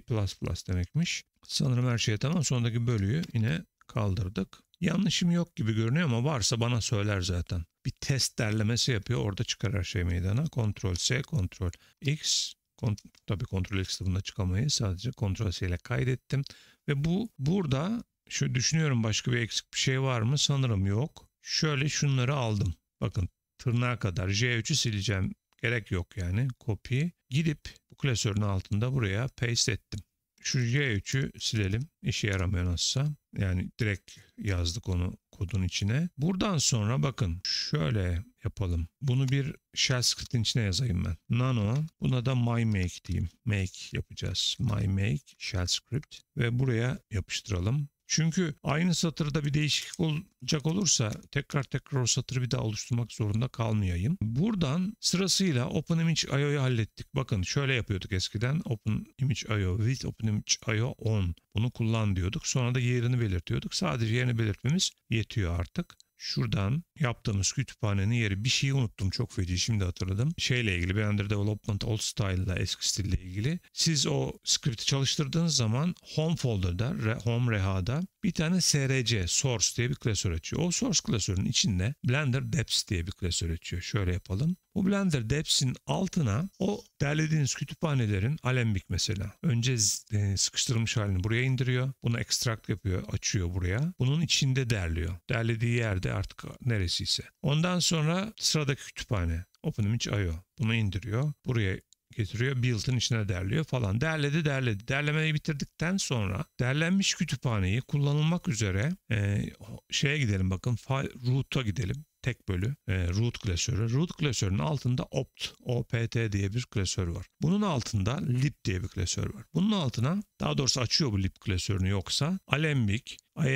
demekmiş. Sanırım her şey tamam. Sondaki bölüyü yine kaldırdık. Yanlışım yok gibi görünüyor ama varsa bana söyler zaten. Bir test derlemesi yapıyor. Orada çıkar her şey meydana. Ctrl C, Ctrl X. Kont tabii Ctrl X'de bunda çıkamayız. Sadece Ctrl C ile kaydettim. Ve bu burada şu düşünüyorum başka bir eksik bir şey var mı? Sanırım yok şöyle şunları aldım. Bakın tırnağa kadar J3'ü sileceğim. Gerek yok yani. Copy. Gidip bu klasörün altında buraya paste ettim. Şu J3'ü silelim. İşe yaramıyor nasılsa. Yani direkt yazdık onu kodun içine. Buradan sonra bakın şöyle yapalım. Bunu bir shell script'in içine yazayım ben. Nano buna da my make diyeyim. Make yapacağız. My make shell script ve buraya yapıştıralım. Çünkü aynı satırda bir değişiklik olacak olursa tekrar tekrar o satırı bir daha oluşturmak zorunda kalmayayım. Buradan sırasıyla Open Image OpenImage.io'yu hallettik. Bakın şöyle yapıyorduk eskiden Open Image OpenImage.io with Open Image OpenImage.io on bunu kullan diyorduk. Sonra da yerini belirtiyorduk. Sadece yerini belirtmemiz yetiyor artık. Şuradan yaptığımız kütüphanenin yeri bir şeyi unuttum çok feci şimdi hatırladım. Şeyle ilgili Blender Development Old Style'la eski stille ilgili. Siz o script'i çalıştırdığınız zaman Home folder'da, Home reha'da bir tane SRC Source diye bir klasör açıyor. O Source klasörünün içinde Blender Depths diye bir klasör açıyor. Şöyle yapalım. Bu Blender depsin altına o derlediğiniz kütüphanelerin alembik mesela. Önce e, sıkıştırılmış halini buraya indiriyor. Bunu extract yapıyor, açıyor buraya. Bunun içinde derliyor. Derlediği yerde artık neresiyse. Ondan sonra sıradaki kütüphane. OpenImage.io. Bunu indiriyor. Buraya getiriyor. Build'ın içine derliyor falan. Derledi derledi. Derlemeyi bitirdikten sonra derlenmiş kütüphaneyi kullanılmak üzere e, şeye gidelim bakın. Root'a gidelim tek bölü e, root klasörü. Root klasörünün altında opt, opt diye bir klasör var. Bunun altında lib diye bir klasör var. Bunun altına daha doğrusu açıyor bu lib klasörünü yoksa Alembic,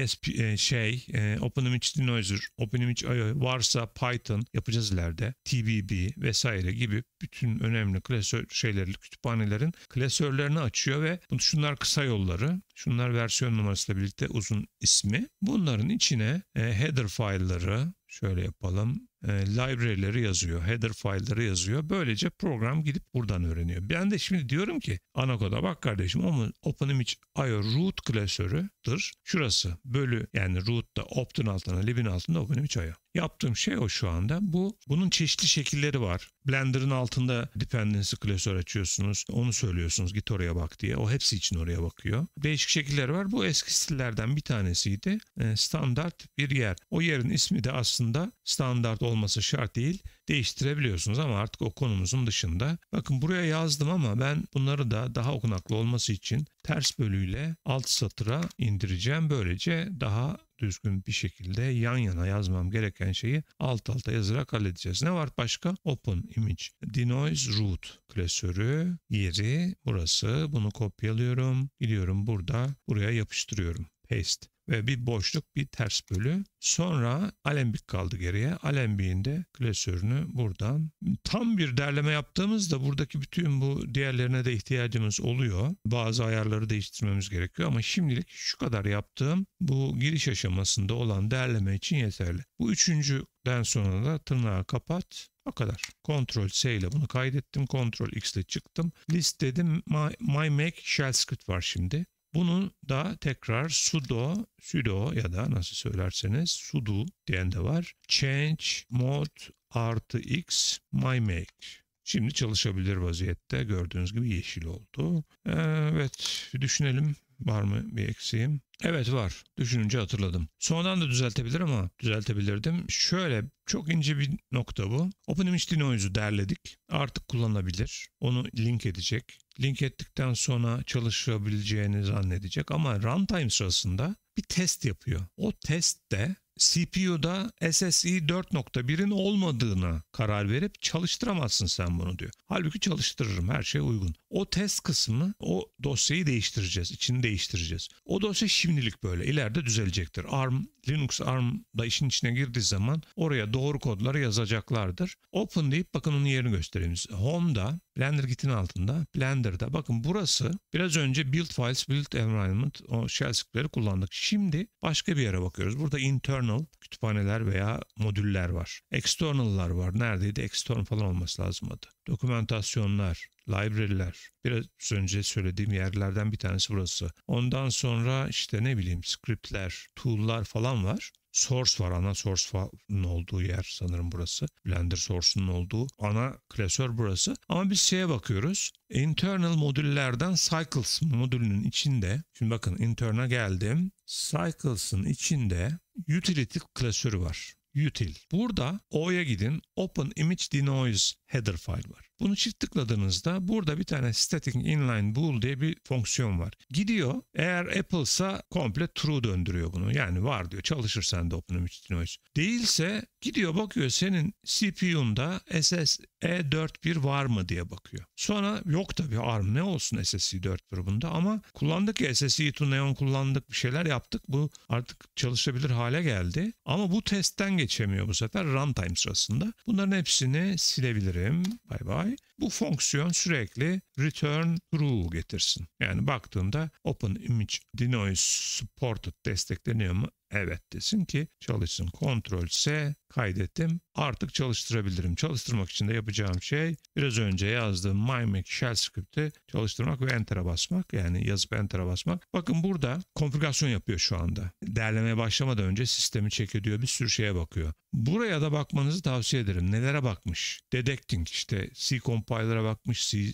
ISP e, şey, e, image Denoiser, OpenImage IO varsa Python yapacağız ileride, TBB vesaire gibi bütün önemli klasör şeyleri, kütüphanelerin klasörlerini açıyor ve şunlar kısa yolları, şunlar versiyon numarasıyla birlikte uzun ismi. Bunların içine e, header file'ları, Şöyle yapalım. E, library'leri yazıyor, header file'ları yazıyor. Böylece program gidip buradan öğreniyor. Ben de şimdi diyorum ki Anacoda bak kardeşim OpenImage IO root klasörüdür. Şurası bölü yani root'ta opt'un altına lib'in altında OpenImage IO. Yaptığım şey o şu anda. Bu bunun çeşitli şekilleri var. Blender'ın altında dependency klasör açıyorsunuz. Onu söylüyorsunuz git oraya bak diye. O hepsi için oraya bakıyor. Değişik şekiller var. Bu eski stillerden bir tanesiydi. Ee, standart bir yer. O yerin ismi de aslında standart olması şart değil. Değiştirebiliyorsunuz ama artık o konumuzun dışında. Bakın buraya yazdım ama ben bunları da daha okunaklı olması için ters bölüyle alt satıra indireceğim. Böylece daha düzgün bir şekilde yan yana yazmam gereken şeyi alt alta yazarak halledeceğiz. Ne var başka? Open image. Denoise root klasörü yeri burası. Bunu kopyalıyorum. Gidiyorum burada buraya yapıştırıyorum. Paste ve bir boşluk bir ters bölü. Sonra alembik kaldı geriye. Alembiğin de klasörünü buradan tam bir derleme yaptığımızda buradaki bütün bu diğerlerine de ihtiyacımız oluyor. Bazı ayarları değiştirmemiz gerekiyor ama şimdilik şu kadar yaptığım bu giriş aşamasında olan derleme için yeterli. Bu üçüncüden sonra da tırnağı kapat. O kadar. Ctrl C ile bunu kaydettim. Ctrl X ile çıktım. List dedim. My, my Mac Shell Script var şimdi. Bunu da tekrar sudo, sudo ya da nasıl söylerseniz sudo diyen de var. Change mode artı x my make. Şimdi çalışabilir vaziyette. Gördüğünüz gibi yeşil oldu. Evet düşünelim var mı bir eksiğim? Evet var. Düşününce hatırladım. Sonradan da düzeltebilir ama düzeltebilirdim. Şöyle çok ince bir nokta bu. OpenImage Dinoise'u derledik. Artık kullanılabilir. Onu link edecek link ettikten sonra çalışabileceğini zannedecek ama runtime sırasında bir test yapıyor. O test de. CPU'da SSI 4.1'in olmadığını karar verip çalıştıramazsın sen bunu diyor. Halbuki çalıştırırım her şey uygun. O test kısmı o dosyayı değiştireceğiz, içini değiştireceğiz. O dosya şimdilik böyle ileride düzelecektir. ARM, Linux ARM da işin içine girdiği zaman oraya doğru kodları yazacaklardır. Open deyip bakın onun yerini göstereyim. Home'da Blender Git'in altında Blender'da bakın burası biraz önce build files, build environment o shell script'leri kullandık. Şimdi başka bir yere bakıyoruz. Burada internal internal kütüphaneler veya modüller var. External'lar var. Neredeydi? External falan olması lazım adı. Dokumentasyonlar, library'ler. Biraz önce söylediğim yerlerden bir tanesi burası. Ondan sonra işte ne bileyim script'ler, tool'lar falan var source var. Ana source'un olduğu yer sanırım burası. Blender source'un olduğu ana klasör burası. Ama biz şeye bakıyoruz. Internal modüllerden cycles modülünün içinde. Şimdi bakın interna geldim. Cycles'ın içinde utility klasörü var. Util. Burada O'ya gidin. Open Image Denoise header file var. Bunu çift tıkladığınızda burada bir tane static inline bool diye bir fonksiyon var. Gidiyor eğer Apple'sa komple true döndürüyor bunu. Yani var diyor çalışır sen de OpenMP noise. Değilse gidiyor bakıyor senin CPU'nda SS E41 var mı diye bakıyor. Sonra yok tabii ARM ne olsun SSC 4.1 e bunda ama kullandık ya SSC 2 e Neon kullandık bir şeyler yaptık. Bu artık çalışabilir hale geldi. Ama bu testten geçemiyor bu sefer runtime sırasında. Bunların hepsini silebilirim. Bay bay dolayı bu fonksiyon sürekli return true getirsin. Yani baktığında open image denoise supported destekleniyor mu? Evet desin ki çalışsın. Ctrl S kaydettim artık çalıştırabilirim. Çalıştırmak için de yapacağım şey biraz önce yazdığım MyMac shell script'i çalıştırmak ve enter'a basmak. Yani yazıp enter'a basmak. Bakın burada konfigürasyon yapıyor şu anda. Değerlemeye başlamadan önce sistemi check ediyor. Bir sürü şeye bakıyor. Buraya da bakmanızı tavsiye ederim. Nelere bakmış? Detecting işte C compiler'a bakmış, C++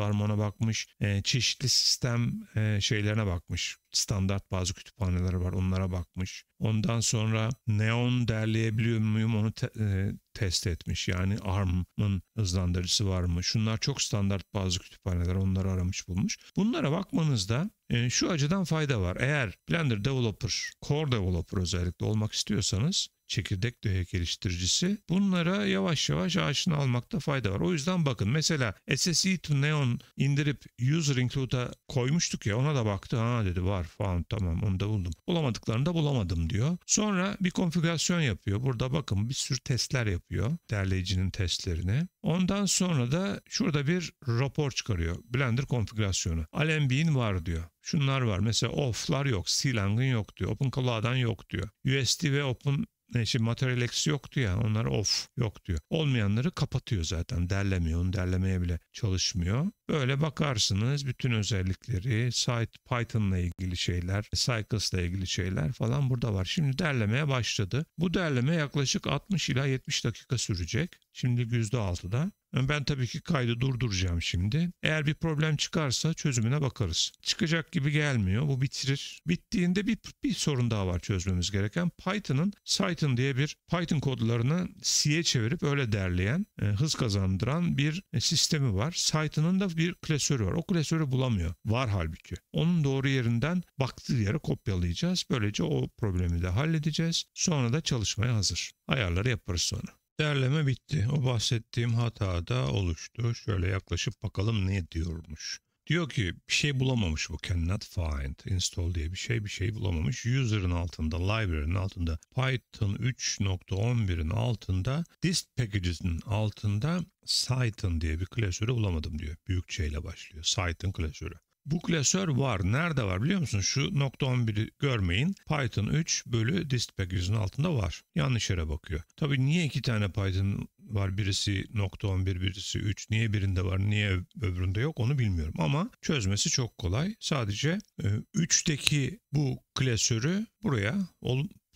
var mı ona bakmış. E, çeşitli sistem e, şeylerine bakmış standart bazı kütüphaneler var onlara bakmış. Ondan sonra neon derleyebiliyor muyum onu te- e, test etmiş. Yani ARM'ın hızlandırıcısı var mı? Şunlar çok standart bazı kütüphaneler onları aramış bulmuş. Bunlara bakmanızda e, şu açıdan fayda var. Eğer Blender Developer, Core Developer özellikle olmak istiyorsanız çekirdek de geliştiricisi. Bunlara yavaş yavaş aşina almakta fayda var. O yüzden bakın mesela SSE to Neon indirip user include'a koymuştuk ya ona da baktı. Ha dedi var falan tamam onu da buldum. Bulamadıklarını da bulamadım diyor. Sonra bir konfigürasyon yapıyor. Burada bakın bir sürü testler yapıyor. Derleyicinin testlerini. Ondan sonra da şurada bir rapor çıkarıyor. Blender konfigürasyonu. Alembi'nin var diyor. Şunlar var. Mesela off'lar yok. C-Lang'ın yok diyor. Open OpenCloud'dan yok diyor. USD ve Open e şimdi Material X yoktu ya onlar off yok diyor. Olmayanları kapatıyor zaten derlemiyor onu derlemeye bile çalışmıyor. Böyle bakarsınız bütün özellikleri, site Python'la ilgili şeyler, Cycles'la ilgili şeyler falan burada var. Şimdi derlemeye başladı. Bu derleme yaklaşık 60 ila 70 dakika sürecek. Şimdi %6'da. Ben tabii ki kaydı durduracağım şimdi. Eğer bir problem çıkarsa çözümüne bakarız. Çıkacak gibi gelmiyor. Bu bitirir. Bittiğinde bir, bir sorun daha var çözmemiz gereken. Python'ın Python diye bir Python kodlarını C'ye çevirip öyle derleyen, e, hız kazandıran bir e, sistemi var. Python'ın da bir klasörü var. O klasörü bulamıyor. Var halbuki. Onun doğru yerinden baktığı yere kopyalayacağız. Böylece o problemi de halledeceğiz. Sonra da çalışmaya hazır. Ayarları yaparız sonra. Derleme bitti. O bahsettiğim hata da oluştu. Şöyle yaklaşıp bakalım ne diyormuş. Diyor ki bir şey bulamamış bu cannot find install diye bir şey bir şey bulamamış. User'ın altında, library'nin altında, Python 3.11'in altında, dist packages'in altında Cython diye bir klasörü bulamadım diyor. Büyükçe ile başlıyor. Cython klasörü. Bu klasör var. Nerede var biliyor musun? Şu nokta 11'i görmeyin. Python 3 bölü distpack yüzünün altında var. Yanlış yere bakıyor. Tabi niye iki tane Python var? Birisi nokta 11, birisi 3. Niye birinde var, niye öbüründe yok onu bilmiyorum. Ama çözmesi çok kolay. Sadece 3'teki e, bu klasörü buraya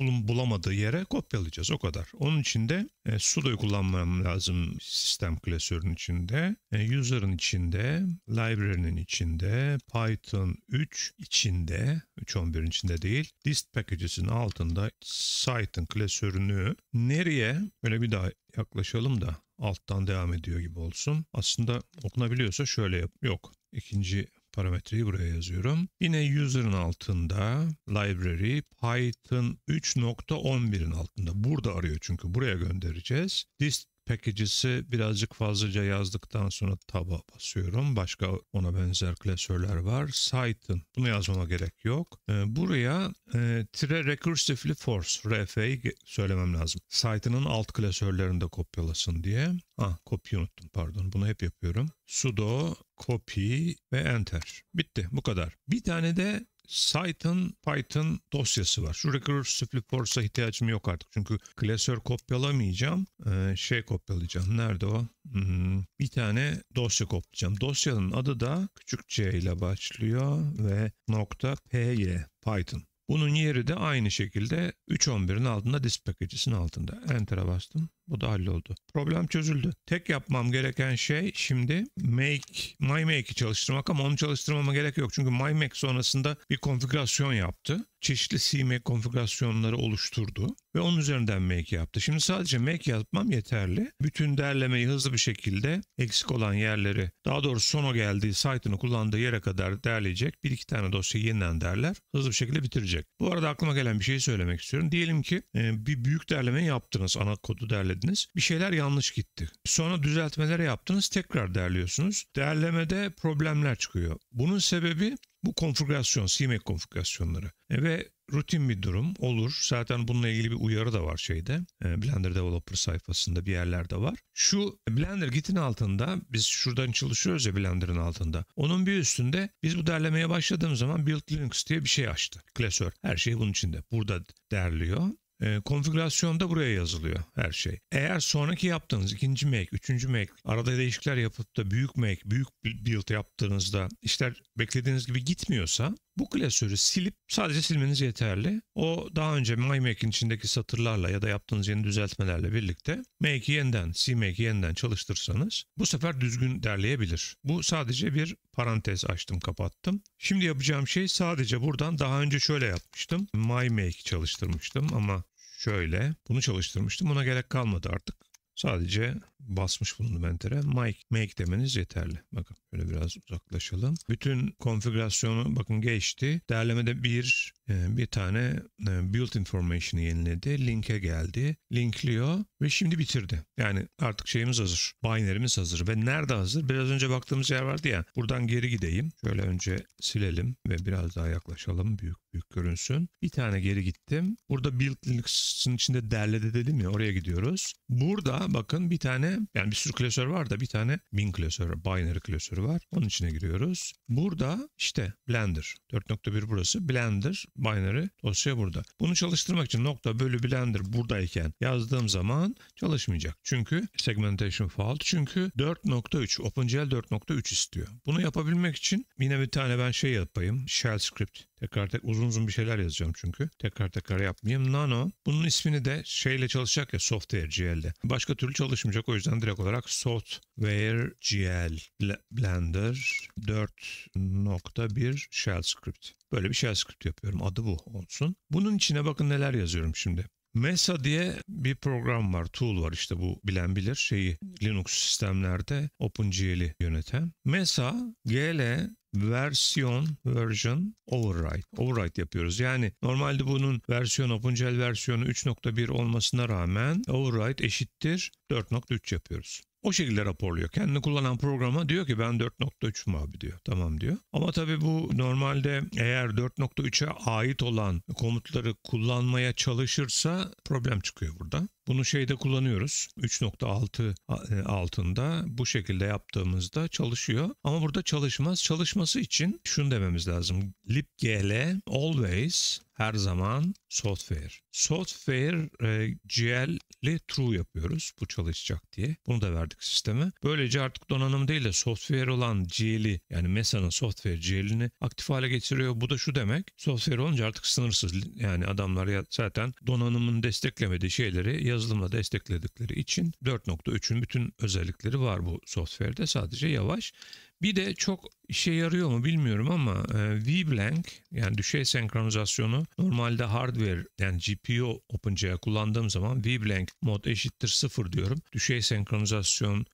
bulamadığı yere kopyalayacağız o kadar. Onun için de e, sudo'yu kullanmam lazım sistem klasörünün içinde. E, user'ın içinde, library'nin içinde, Python 3 içinde, 3.11 içinde değil. dist packages'in altında site'ın klasörünü nereye böyle bir daha yaklaşalım da alttan devam ediyor gibi olsun. Aslında okunabiliyorsa şöyle yap. Yok. İkinci parametreyi buraya yazıyorum. Yine user'ın altında library Python 3.11'in altında. Burada arıyor çünkü buraya göndereceğiz. Dist packages'i birazcık fazlaca yazdıktan sonra taba basıyorum. Başka ona benzer klasörler var. Site'ın bunu yazmama gerek yok. E, buraya e, tire recursively force RF'yi söylemem lazım. Site'ının alt klasörlerini de kopyalasın diye. Ah kopya unuttum pardon bunu hep yapıyorum. sudo copy ve enter. Bitti bu kadar. Bir tane de Python, Python dosyası var. Şu recursive force'a ihtiyacım yok artık. Çünkü klasör kopyalamayacağım. Ee, şey kopyalayacağım. Nerede o? Hmm, bir tane dosya kopyalayacağım. Dosyanın adı da küçük c ile başlıyor ve nokta py Python. Bunun yeri de aynı şekilde 3.11'in altında disk packages'in altında. Enter'a bastım. Bu da halloldu. Problem çözüldü. Tek yapmam gereken şey şimdi make, MyMake'i çalıştırmak ama onu çalıştırmama gerek yok. Çünkü MyMake sonrasında bir konfigürasyon yaptı. Çeşitli CMake konfigürasyonları oluşturdu ve onun üzerinden make yaptı. Şimdi sadece make yapmam yeterli. Bütün derlemeyi hızlı bir şekilde eksik olan yerleri daha doğrusu sona geldiği site'ını kullandığı yere kadar derleyecek. Bir iki tane dosyayı yeniden derler. Hızlı bir şekilde bitirecek. Bu arada aklıma gelen bir şeyi söylemek istiyorum. Diyelim ki e, bir büyük derleme yaptınız. Ana kodu derlediniz derlediniz. Bir şeyler yanlış gitti. Sonra düzeltmeler yaptınız, tekrar derliyorsunuz. Derlemede problemler çıkıyor. Bunun sebebi bu konfigürasyon, CMake konfigürasyonları. E ve rutin bir durum olur. Zaten bununla ilgili bir uyarı da var şeyde. E, Blender Developer sayfasında bir yerlerde var. Şu Blender Git'in altında biz şuradan çalışıyoruz ya Blender'ın altında. Onun bir üstünde biz bu derlemeye başladığımız zaman Build Linux diye bir şey açtı. Klasör. Her şey bunun içinde. Burada derliyor. E, ee, konfigürasyonda buraya yazılıyor her şey. Eğer sonraki yaptığınız ikinci make, üçüncü make, arada değişiklikler yapıp da büyük make, büyük build yaptığınızda işler beklediğiniz gibi gitmiyorsa bu klasörü silip sadece silmeniz yeterli. O daha önce MyMake'in içindeki satırlarla ya da yaptığınız yeni düzeltmelerle birlikte Make'i yeniden, CMake'i yeniden çalıştırsanız bu sefer düzgün derleyebilir. Bu sadece bir parantez açtım kapattım. Şimdi yapacağım şey sadece buradan daha önce şöyle yapmıştım. MyMake çalıştırmıştım ama şöyle bunu çalıştırmıştım. Buna gerek kalmadı artık. Sadece basmış bulundum enter'e. Mike, make demeniz yeterli. Bakın şöyle biraz uzaklaşalım. Bütün konfigürasyonu bakın geçti. Derlemede bir e, bir tane e, build information yeniledi. Link'e geldi. Linkliyor ve şimdi bitirdi. Yani artık şeyimiz hazır. Binary'miz hazır. Ve nerede hazır? Biraz önce baktığımız yer vardı ya. Buradan geri gideyim. Şöyle önce silelim ve biraz daha yaklaşalım. Büyük büyük görünsün. Bir tane geri gittim. Burada build Linux'ın içinde derledi dedim ya. Oraya gidiyoruz. Burada bakın bir tane tane yani bir sürü klasör var da bir tane bin klasör, binary klasörü var. Onun içine giriyoruz. Burada işte Blender 4.1 burası. Blender binary dosya burada. Bunu çalıştırmak için nokta bölü Blender buradayken yazdığım zaman çalışmayacak. Çünkü segmentation fault. Çünkü 4.3 OpenGL 4.3 istiyor. Bunu yapabilmek için yine bir tane ben şey yapayım. Shell script Tekrar tekrar uzun uzun bir şeyler yazacağım çünkü. Tekrar tekrar yapmayayım. Nano. Bunun ismini de şeyle çalışacak ya Software GL'de. Başka türlü çalışmayacak o yüzden direkt olarak Software GL Blender 4.1 Shell Script. Böyle bir shell script yapıyorum. Adı bu olsun. Bunun içine bakın neler yazıyorum şimdi. Mesa diye bir program var, tool var işte bu bilen bilir şeyi Linux sistemlerde OpenGL'i yöneten. Mesa GL versiyon version override. Override yapıyoruz. Yani normalde bunun versiyon OpenGL versiyonu 3.1 olmasına rağmen override eşittir 4.3 yapıyoruz. O şekilde raporluyor. Kendini kullanan programa diyor ki ben 4.3 mu abi diyor. Tamam diyor. Ama tabii bu normalde eğer 4.3'e ait olan komutları kullanmaya çalışırsa problem çıkıyor burada. Bunu şeyde kullanıyoruz. 3.6 e, altında bu şekilde yaptığımızda çalışıyor. Ama burada çalışmaz. Çalışması için şunu dememiz lazım. libgl always her zaman software. Software e, GL'i true yapıyoruz bu çalışacak diye. Bunu da verdik sisteme. Böylece artık donanım değil de software olan GL'i yani Mesa'nın software GL'ini aktif hale getiriyor. Bu da şu demek. Software olunca artık sınırsız. Yani adamlar ya zaten donanımın desteklemediği şeyleri yazılımla destekledikleri için 4.3'ün bütün özellikleri var bu software'de sadece yavaş. Bir de çok işe yarıyor mu bilmiyorum ama e, VBlank yani düşey senkronizasyonu normalde hardware yani GPU OpenCA kullandığım zaman VBlank mod eşittir sıfır diyorum. Düşey senkronizasyonu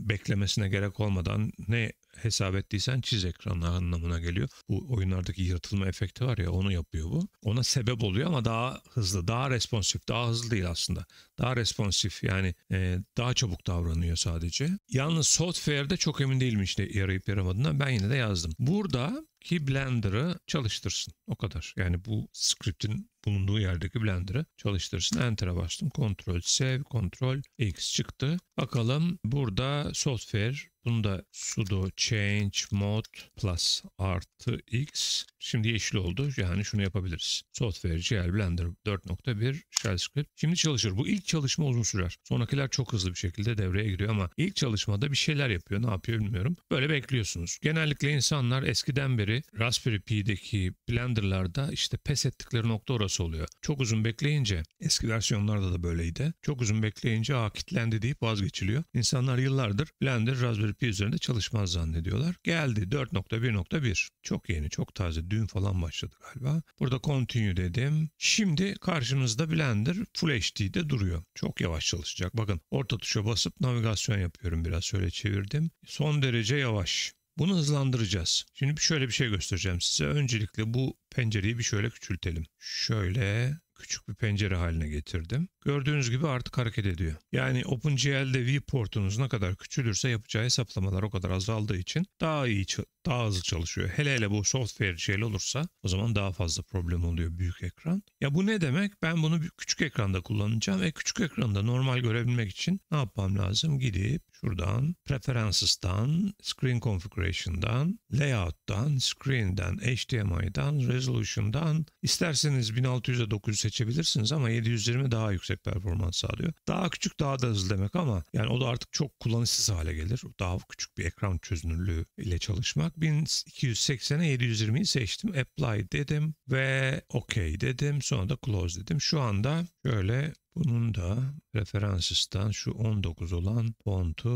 beklemesine gerek olmadan ne hesap ettiysen çiz ekranı anlamına geliyor. Bu oyunlardaki yırtılma efekti var ya onu yapıyor bu. Ona sebep oluyor ama daha hızlı, daha responsif, daha hızlı değil aslında. Daha responsif yani e, daha çabuk davranıyor sadece. Yalnız software'de çok emin değilim işte yarayıp yaramadığından ben yine de yazdım. Burada ki Blender'ı çalıştırsın. O kadar. Yani bu script'in bulunduğu yerdeki Blender'ı çalıştırsın. Enter'a bastım. Ctrl Save, Ctrl X çıktı. Bakalım burada software Bunda sudo change mod plus artı x. Şimdi yeşil oldu. Yani şunu yapabiliriz. Software GL Blender 4.1 shell script. Şimdi çalışır. Bu ilk çalışma uzun sürer. Sonrakiler çok hızlı bir şekilde devreye giriyor ama ilk çalışmada bir şeyler yapıyor. Ne yapıyor bilmiyorum. Böyle bekliyorsunuz. Genellikle insanlar eskiden beri sürümleri Raspberry Pi'deki Blender'larda işte pes ettikleri nokta orası oluyor. Çok uzun bekleyince eski versiyonlarda da böyleydi. Çok uzun bekleyince aa kitlendi deyip vazgeçiliyor. İnsanlar yıllardır Blender Raspberry Pi üzerinde çalışmaz zannediyorlar. Geldi 4.1.1. Çok yeni, çok taze. Dün falan başladı galiba. Burada continue dedim. Şimdi karşımızda Blender Full HD'de duruyor. Çok yavaş çalışacak. Bakın orta tuşa basıp navigasyon yapıyorum biraz şöyle çevirdim. Son derece yavaş. Bunu hızlandıracağız. Şimdi şöyle bir şey göstereceğim size. Öncelikle bu pencereyi bir şöyle küçültelim. Şöyle küçük bir pencere haline getirdim. Gördüğünüz gibi artık hareket ediyor. Yani OpenGL'de viewportunuz ne kadar küçülürse yapacağı hesaplamalar o kadar azaldığı için daha iyi daha hızlı çalışıyor. Hele hele bu software şeyli olursa o zaman daha fazla problem oluyor büyük ekran. Ya bu ne demek? Ben bunu küçük ekranda kullanacağım ve küçük ekranda normal görebilmek için ne yapmam lazım? Gidip şuradan Preferences'tan, Screen Configuration'dan, Layout'tan, Screen'den, HDMI'dan, Resolution'dan isterseniz 1600'e 900 seçebilirsiniz ama 720 daha yüksek performans sağlıyor. Daha küçük daha da hızlı demek ama yani o da artık çok kullanışsız hale gelir. Daha küçük bir ekran çözünürlüğü ile çalışmak olarak 1280'e 720'yi seçtim. Apply dedim ve OK dedim. Sonra da Close dedim. Şu anda şöyle bunun da referansistan şu 19 olan fontu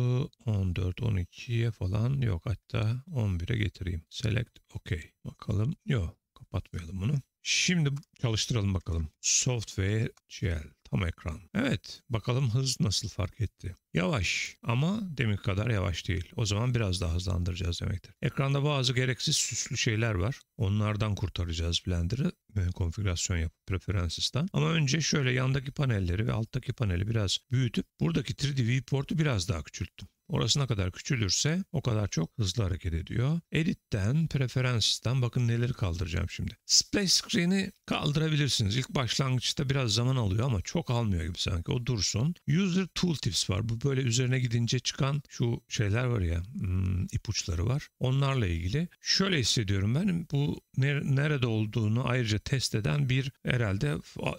14 12'ye falan yok hatta 11'e getireyim. Select OK. Bakalım. Yok kapatmayalım bunu. Şimdi çalıştıralım bakalım. Software Shell tam ekran. Evet bakalım hız nasıl fark etti. Yavaş ama demin kadar yavaş değil. O zaman biraz daha hızlandıracağız demektir. Ekranda bazı gereksiz süslü şeyler var. Onlardan kurtaracağız Blender'ı konfigürasyon yapıp Preferences'tan. Ama önce şöyle yandaki panelleri ve alttaki paneli biraz büyütüp buradaki 3D viewport'u biraz daha küçülttüm. Orası ne kadar küçülürse o kadar çok hızlı hareket ediyor. Edit'ten, Preference'den bakın neleri kaldıracağım şimdi. Space Screen'i kaldırabilirsiniz. İlk başlangıçta biraz zaman alıyor ama çok almıyor gibi sanki. O dursun. User Tooltips var. Bu böyle üzerine gidince çıkan şu şeyler var ya hmm, ipuçları var. Onlarla ilgili. Şöyle hissediyorum ben bu nerede olduğunu ayrıca test eden bir herhalde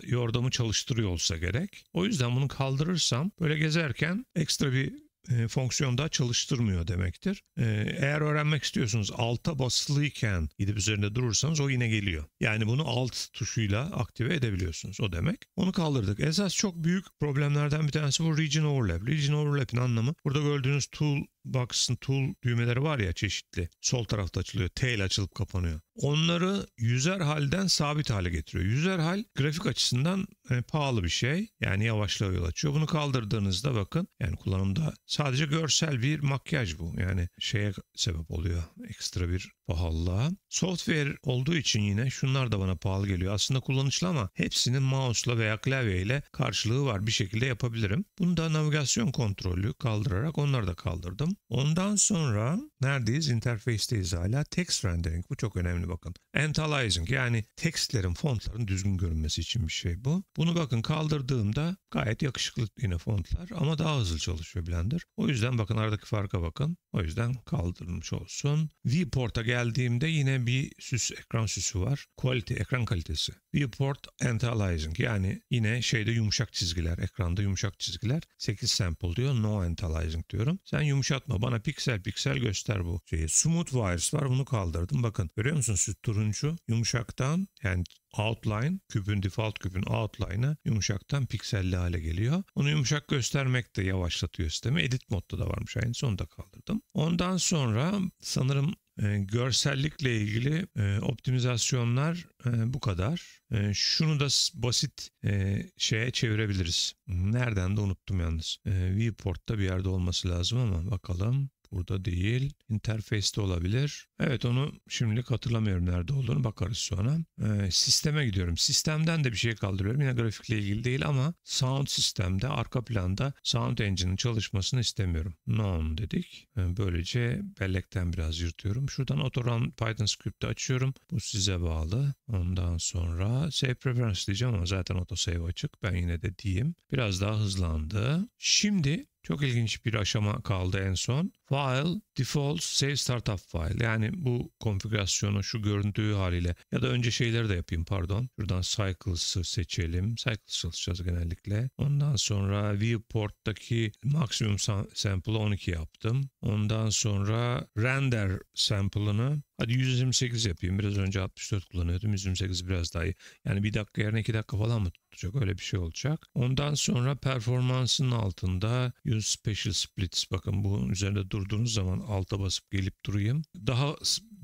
yordamı çalıştırıyor olsa gerek. O yüzden bunu kaldırırsam böyle gezerken ekstra bir e, fonksiyonda çalıştırmıyor demektir. E, eğer öğrenmek istiyorsunuz alta basılıyken gidip üzerinde durursanız o yine geliyor. Yani bunu alt tuşuyla aktive edebiliyorsunuz o demek. Onu kaldırdık. Esas çok büyük problemlerden bir tanesi bu region overlap. Region overlap'in anlamı burada gördüğünüz tool box'ın tool düğmeleri var ya çeşitli. Sol tarafta açılıyor. T ile açılıp kapanıyor. Onları yüzer halden sabit hale getiriyor. Yüzer hal grafik açısından e, pahalı bir şey. Yani yavaşlığa yol açıyor. Bunu kaldırdığınızda bakın yani kullanımda sadece görsel bir makyaj bu. Yani şeye sebep oluyor. Ekstra bir pahalılığa. Software olduğu için yine şunlar da bana pahalı geliyor. Aslında kullanışlı ama hepsinin mouse'la veya klavyeyle karşılığı var. Bir şekilde yapabilirim. Bunu da navigasyon kontrolü kaldırarak onları da kaldırdım. Ondan sonra Neredeyiz? Interface'teyiz hala. Text rendering bu çok önemli bakın. Antalyzing yani textlerin, fontların düzgün görünmesi için bir şey bu. Bunu bakın kaldırdığımda gayet yakışıklı yine fontlar ama daha hızlı çalışıyor Blender. O yüzden bakın aradaki farka bakın. O yüzden kaldırılmış olsun. Viewport'a geldiğimde yine bir süs, ekran süsü var. Quality, ekran kalitesi. Viewport Antalyzing yani yine şeyde yumuşak çizgiler, ekranda yumuşak çizgiler. 8 sample diyor, no antalyzing diyorum. Sen yumuşatma, bana piksel piksel göster kaldırmışlar bu şeyi. Smooth wires var bunu kaldırdım. Bakın görüyor musun? Süt turuncu yumuşaktan yani outline küpün default küpün outline'ı yumuşaktan pikselli hale geliyor. Onu yumuşak göstermek de yavaşlatıyor sistemi. Edit modda da varmış aynısı onu da kaldırdım. Ondan sonra sanırım e, görsellikle ilgili e, optimizasyonlar e, bu kadar. E, şunu da basit e, şeye çevirebiliriz. Nereden de unuttum yalnız. E, viewport'ta bir yerde olması lazım ama bakalım. Burada değil. Interface'de olabilir. Evet onu şimdilik hatırlamıyorum nerede olduğunu bakarız sonra. Ee, sisteme gidiyorum. Sistemden de bir şey kaldırıyorum. Yine grafikle ilgili değil ama sound sistemde arka planda sound engine'in çalışmasını istemiyorum. None dedik. Ee, böylece bellekten biraz yırtıyorum. Şuradan autorun Python script'i açıyorum. Bu size bağlı. Ondan sonra save preference diyeceğim ama zaten autosave açık. Ben yine de diyeyim. Biraz daha hızlandı. Şimdi çok ilginç bir aşama kaldı en son. File, default, save startup file. Yani bu konfigürasyonu şu görüntüyü haliyle ya da önce şeyleri de yapayım pardon. Şuradan cycles'ı seçelim. Cycles çalışacağız genellikle. Ondan sonra viewport'taki maximum sample 12 yaptım. Ondan sonra render sample'ını hadi 128 yapayım. Biraz önce 64 kullanıyordum. 128 biraz daha iyi. Yani bir dakika yerine 2 dakika falan mı tutacak öyle bir şey olacak. Ondan sonra performansın altında 100 Special Splits bakın bunun üzerinde durduğunuz zaman alta basıp gelip durayım. Daha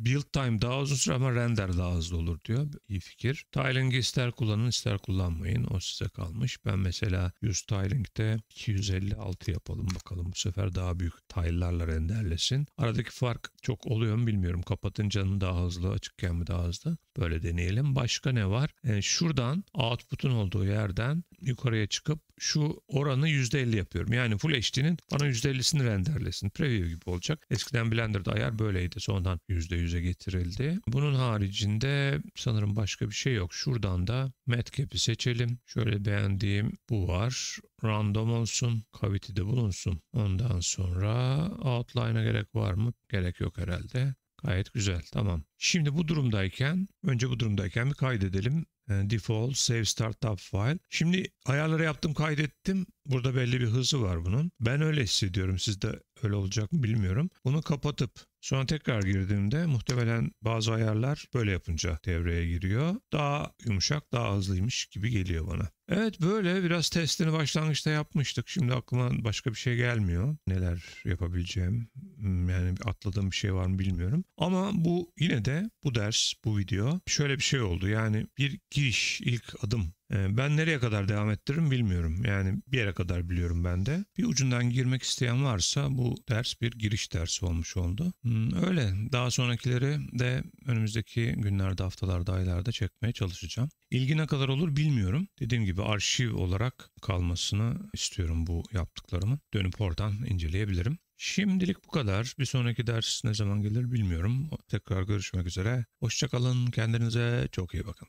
Build time daha uzun süre ama render daha hızlı olur diyor. İyi fikir. Tiling'i ister kullanın ister kullanmayın. O size kalmış. Ben mesela 100 tiling'de 256 yapalım bakalım. Bu sefer daha büyük tile'larla renderlesin. Aradaki fark çok oluyor mu bilmiyorum. Kapatın canın daha hızlı açıkken mi daha hızlı? Böyle deneyelim. Başka ne var? Yani e, şuradan output'un olduğu yerden yukarıya çıkıp şu oranı %50 yapıyorum. Yani Full HD'nin bana %50'sini renderlesin. Preview gibi olacak. Eskiden Blender'da ayar böyleydi. Sonradan %100 göze getirildi. Bunun haricinde sanırım başka bir şey yok. Şuradan da Madcap'i seçelim. Şöyle beğendiğim bu var. Random olsun. cavity de bulunsun. Ondan sonra outline'a gerek var mı? Gerek yok herhalde. Gayet güzel. Tamam. Şimdi bu durumdayken, önce bu durumdayken bir kaydedelim. Ee, default Save Startup File. Şimdi ayarları yaptım kaydettim. Burada belli bir hızı var bunun. Ben öyle hissediyorum. Sizde öyle olacak mı bilmiyorum. Bunu kapatıp Sonra tekrar girdiğimde muhtemelen bazı ayarlar böyle yapınca devreye giriyor. Daha yumuşak, daha hızlıymış gibi geliyor bana. Evet böyle biraz testini başlangıçta yapmıştık. Şimdi aklıma başka bir şey gelmiyor. Neler yapabileceğim hmm, yani atladığım bir şey var mı bilmiyorum. Ama bu yine de bu ders, bu video şöyle bir şey oldu. Yani bir giriş, ilk adım ee, ben nereye kadar devam ettiririm bilmiyorum. Yani bir yere kadar biliyorum ben de. Bir ucundan girmek isteyen varsa bu ders bir giriş dersi olmuş oldu. Hmm, öyle. Daha sonrakileri de önümüzdeki günlerde, haftalarda, aylarda çekmeye çalışacağım. İlgi ne kadar olur bilmiyorum. Dediğim gibi arşiv olarak kalmasını istiyorum bu yaptıklarımın. Dönüp oradan inceleyebilirim. Şimdilik bu kadar. Bir sonraki ders ne zaman gelir bilmiyorum. Tekrar görüşmek üzere. Hoşçakalın. Kendinize çok iyi bakın.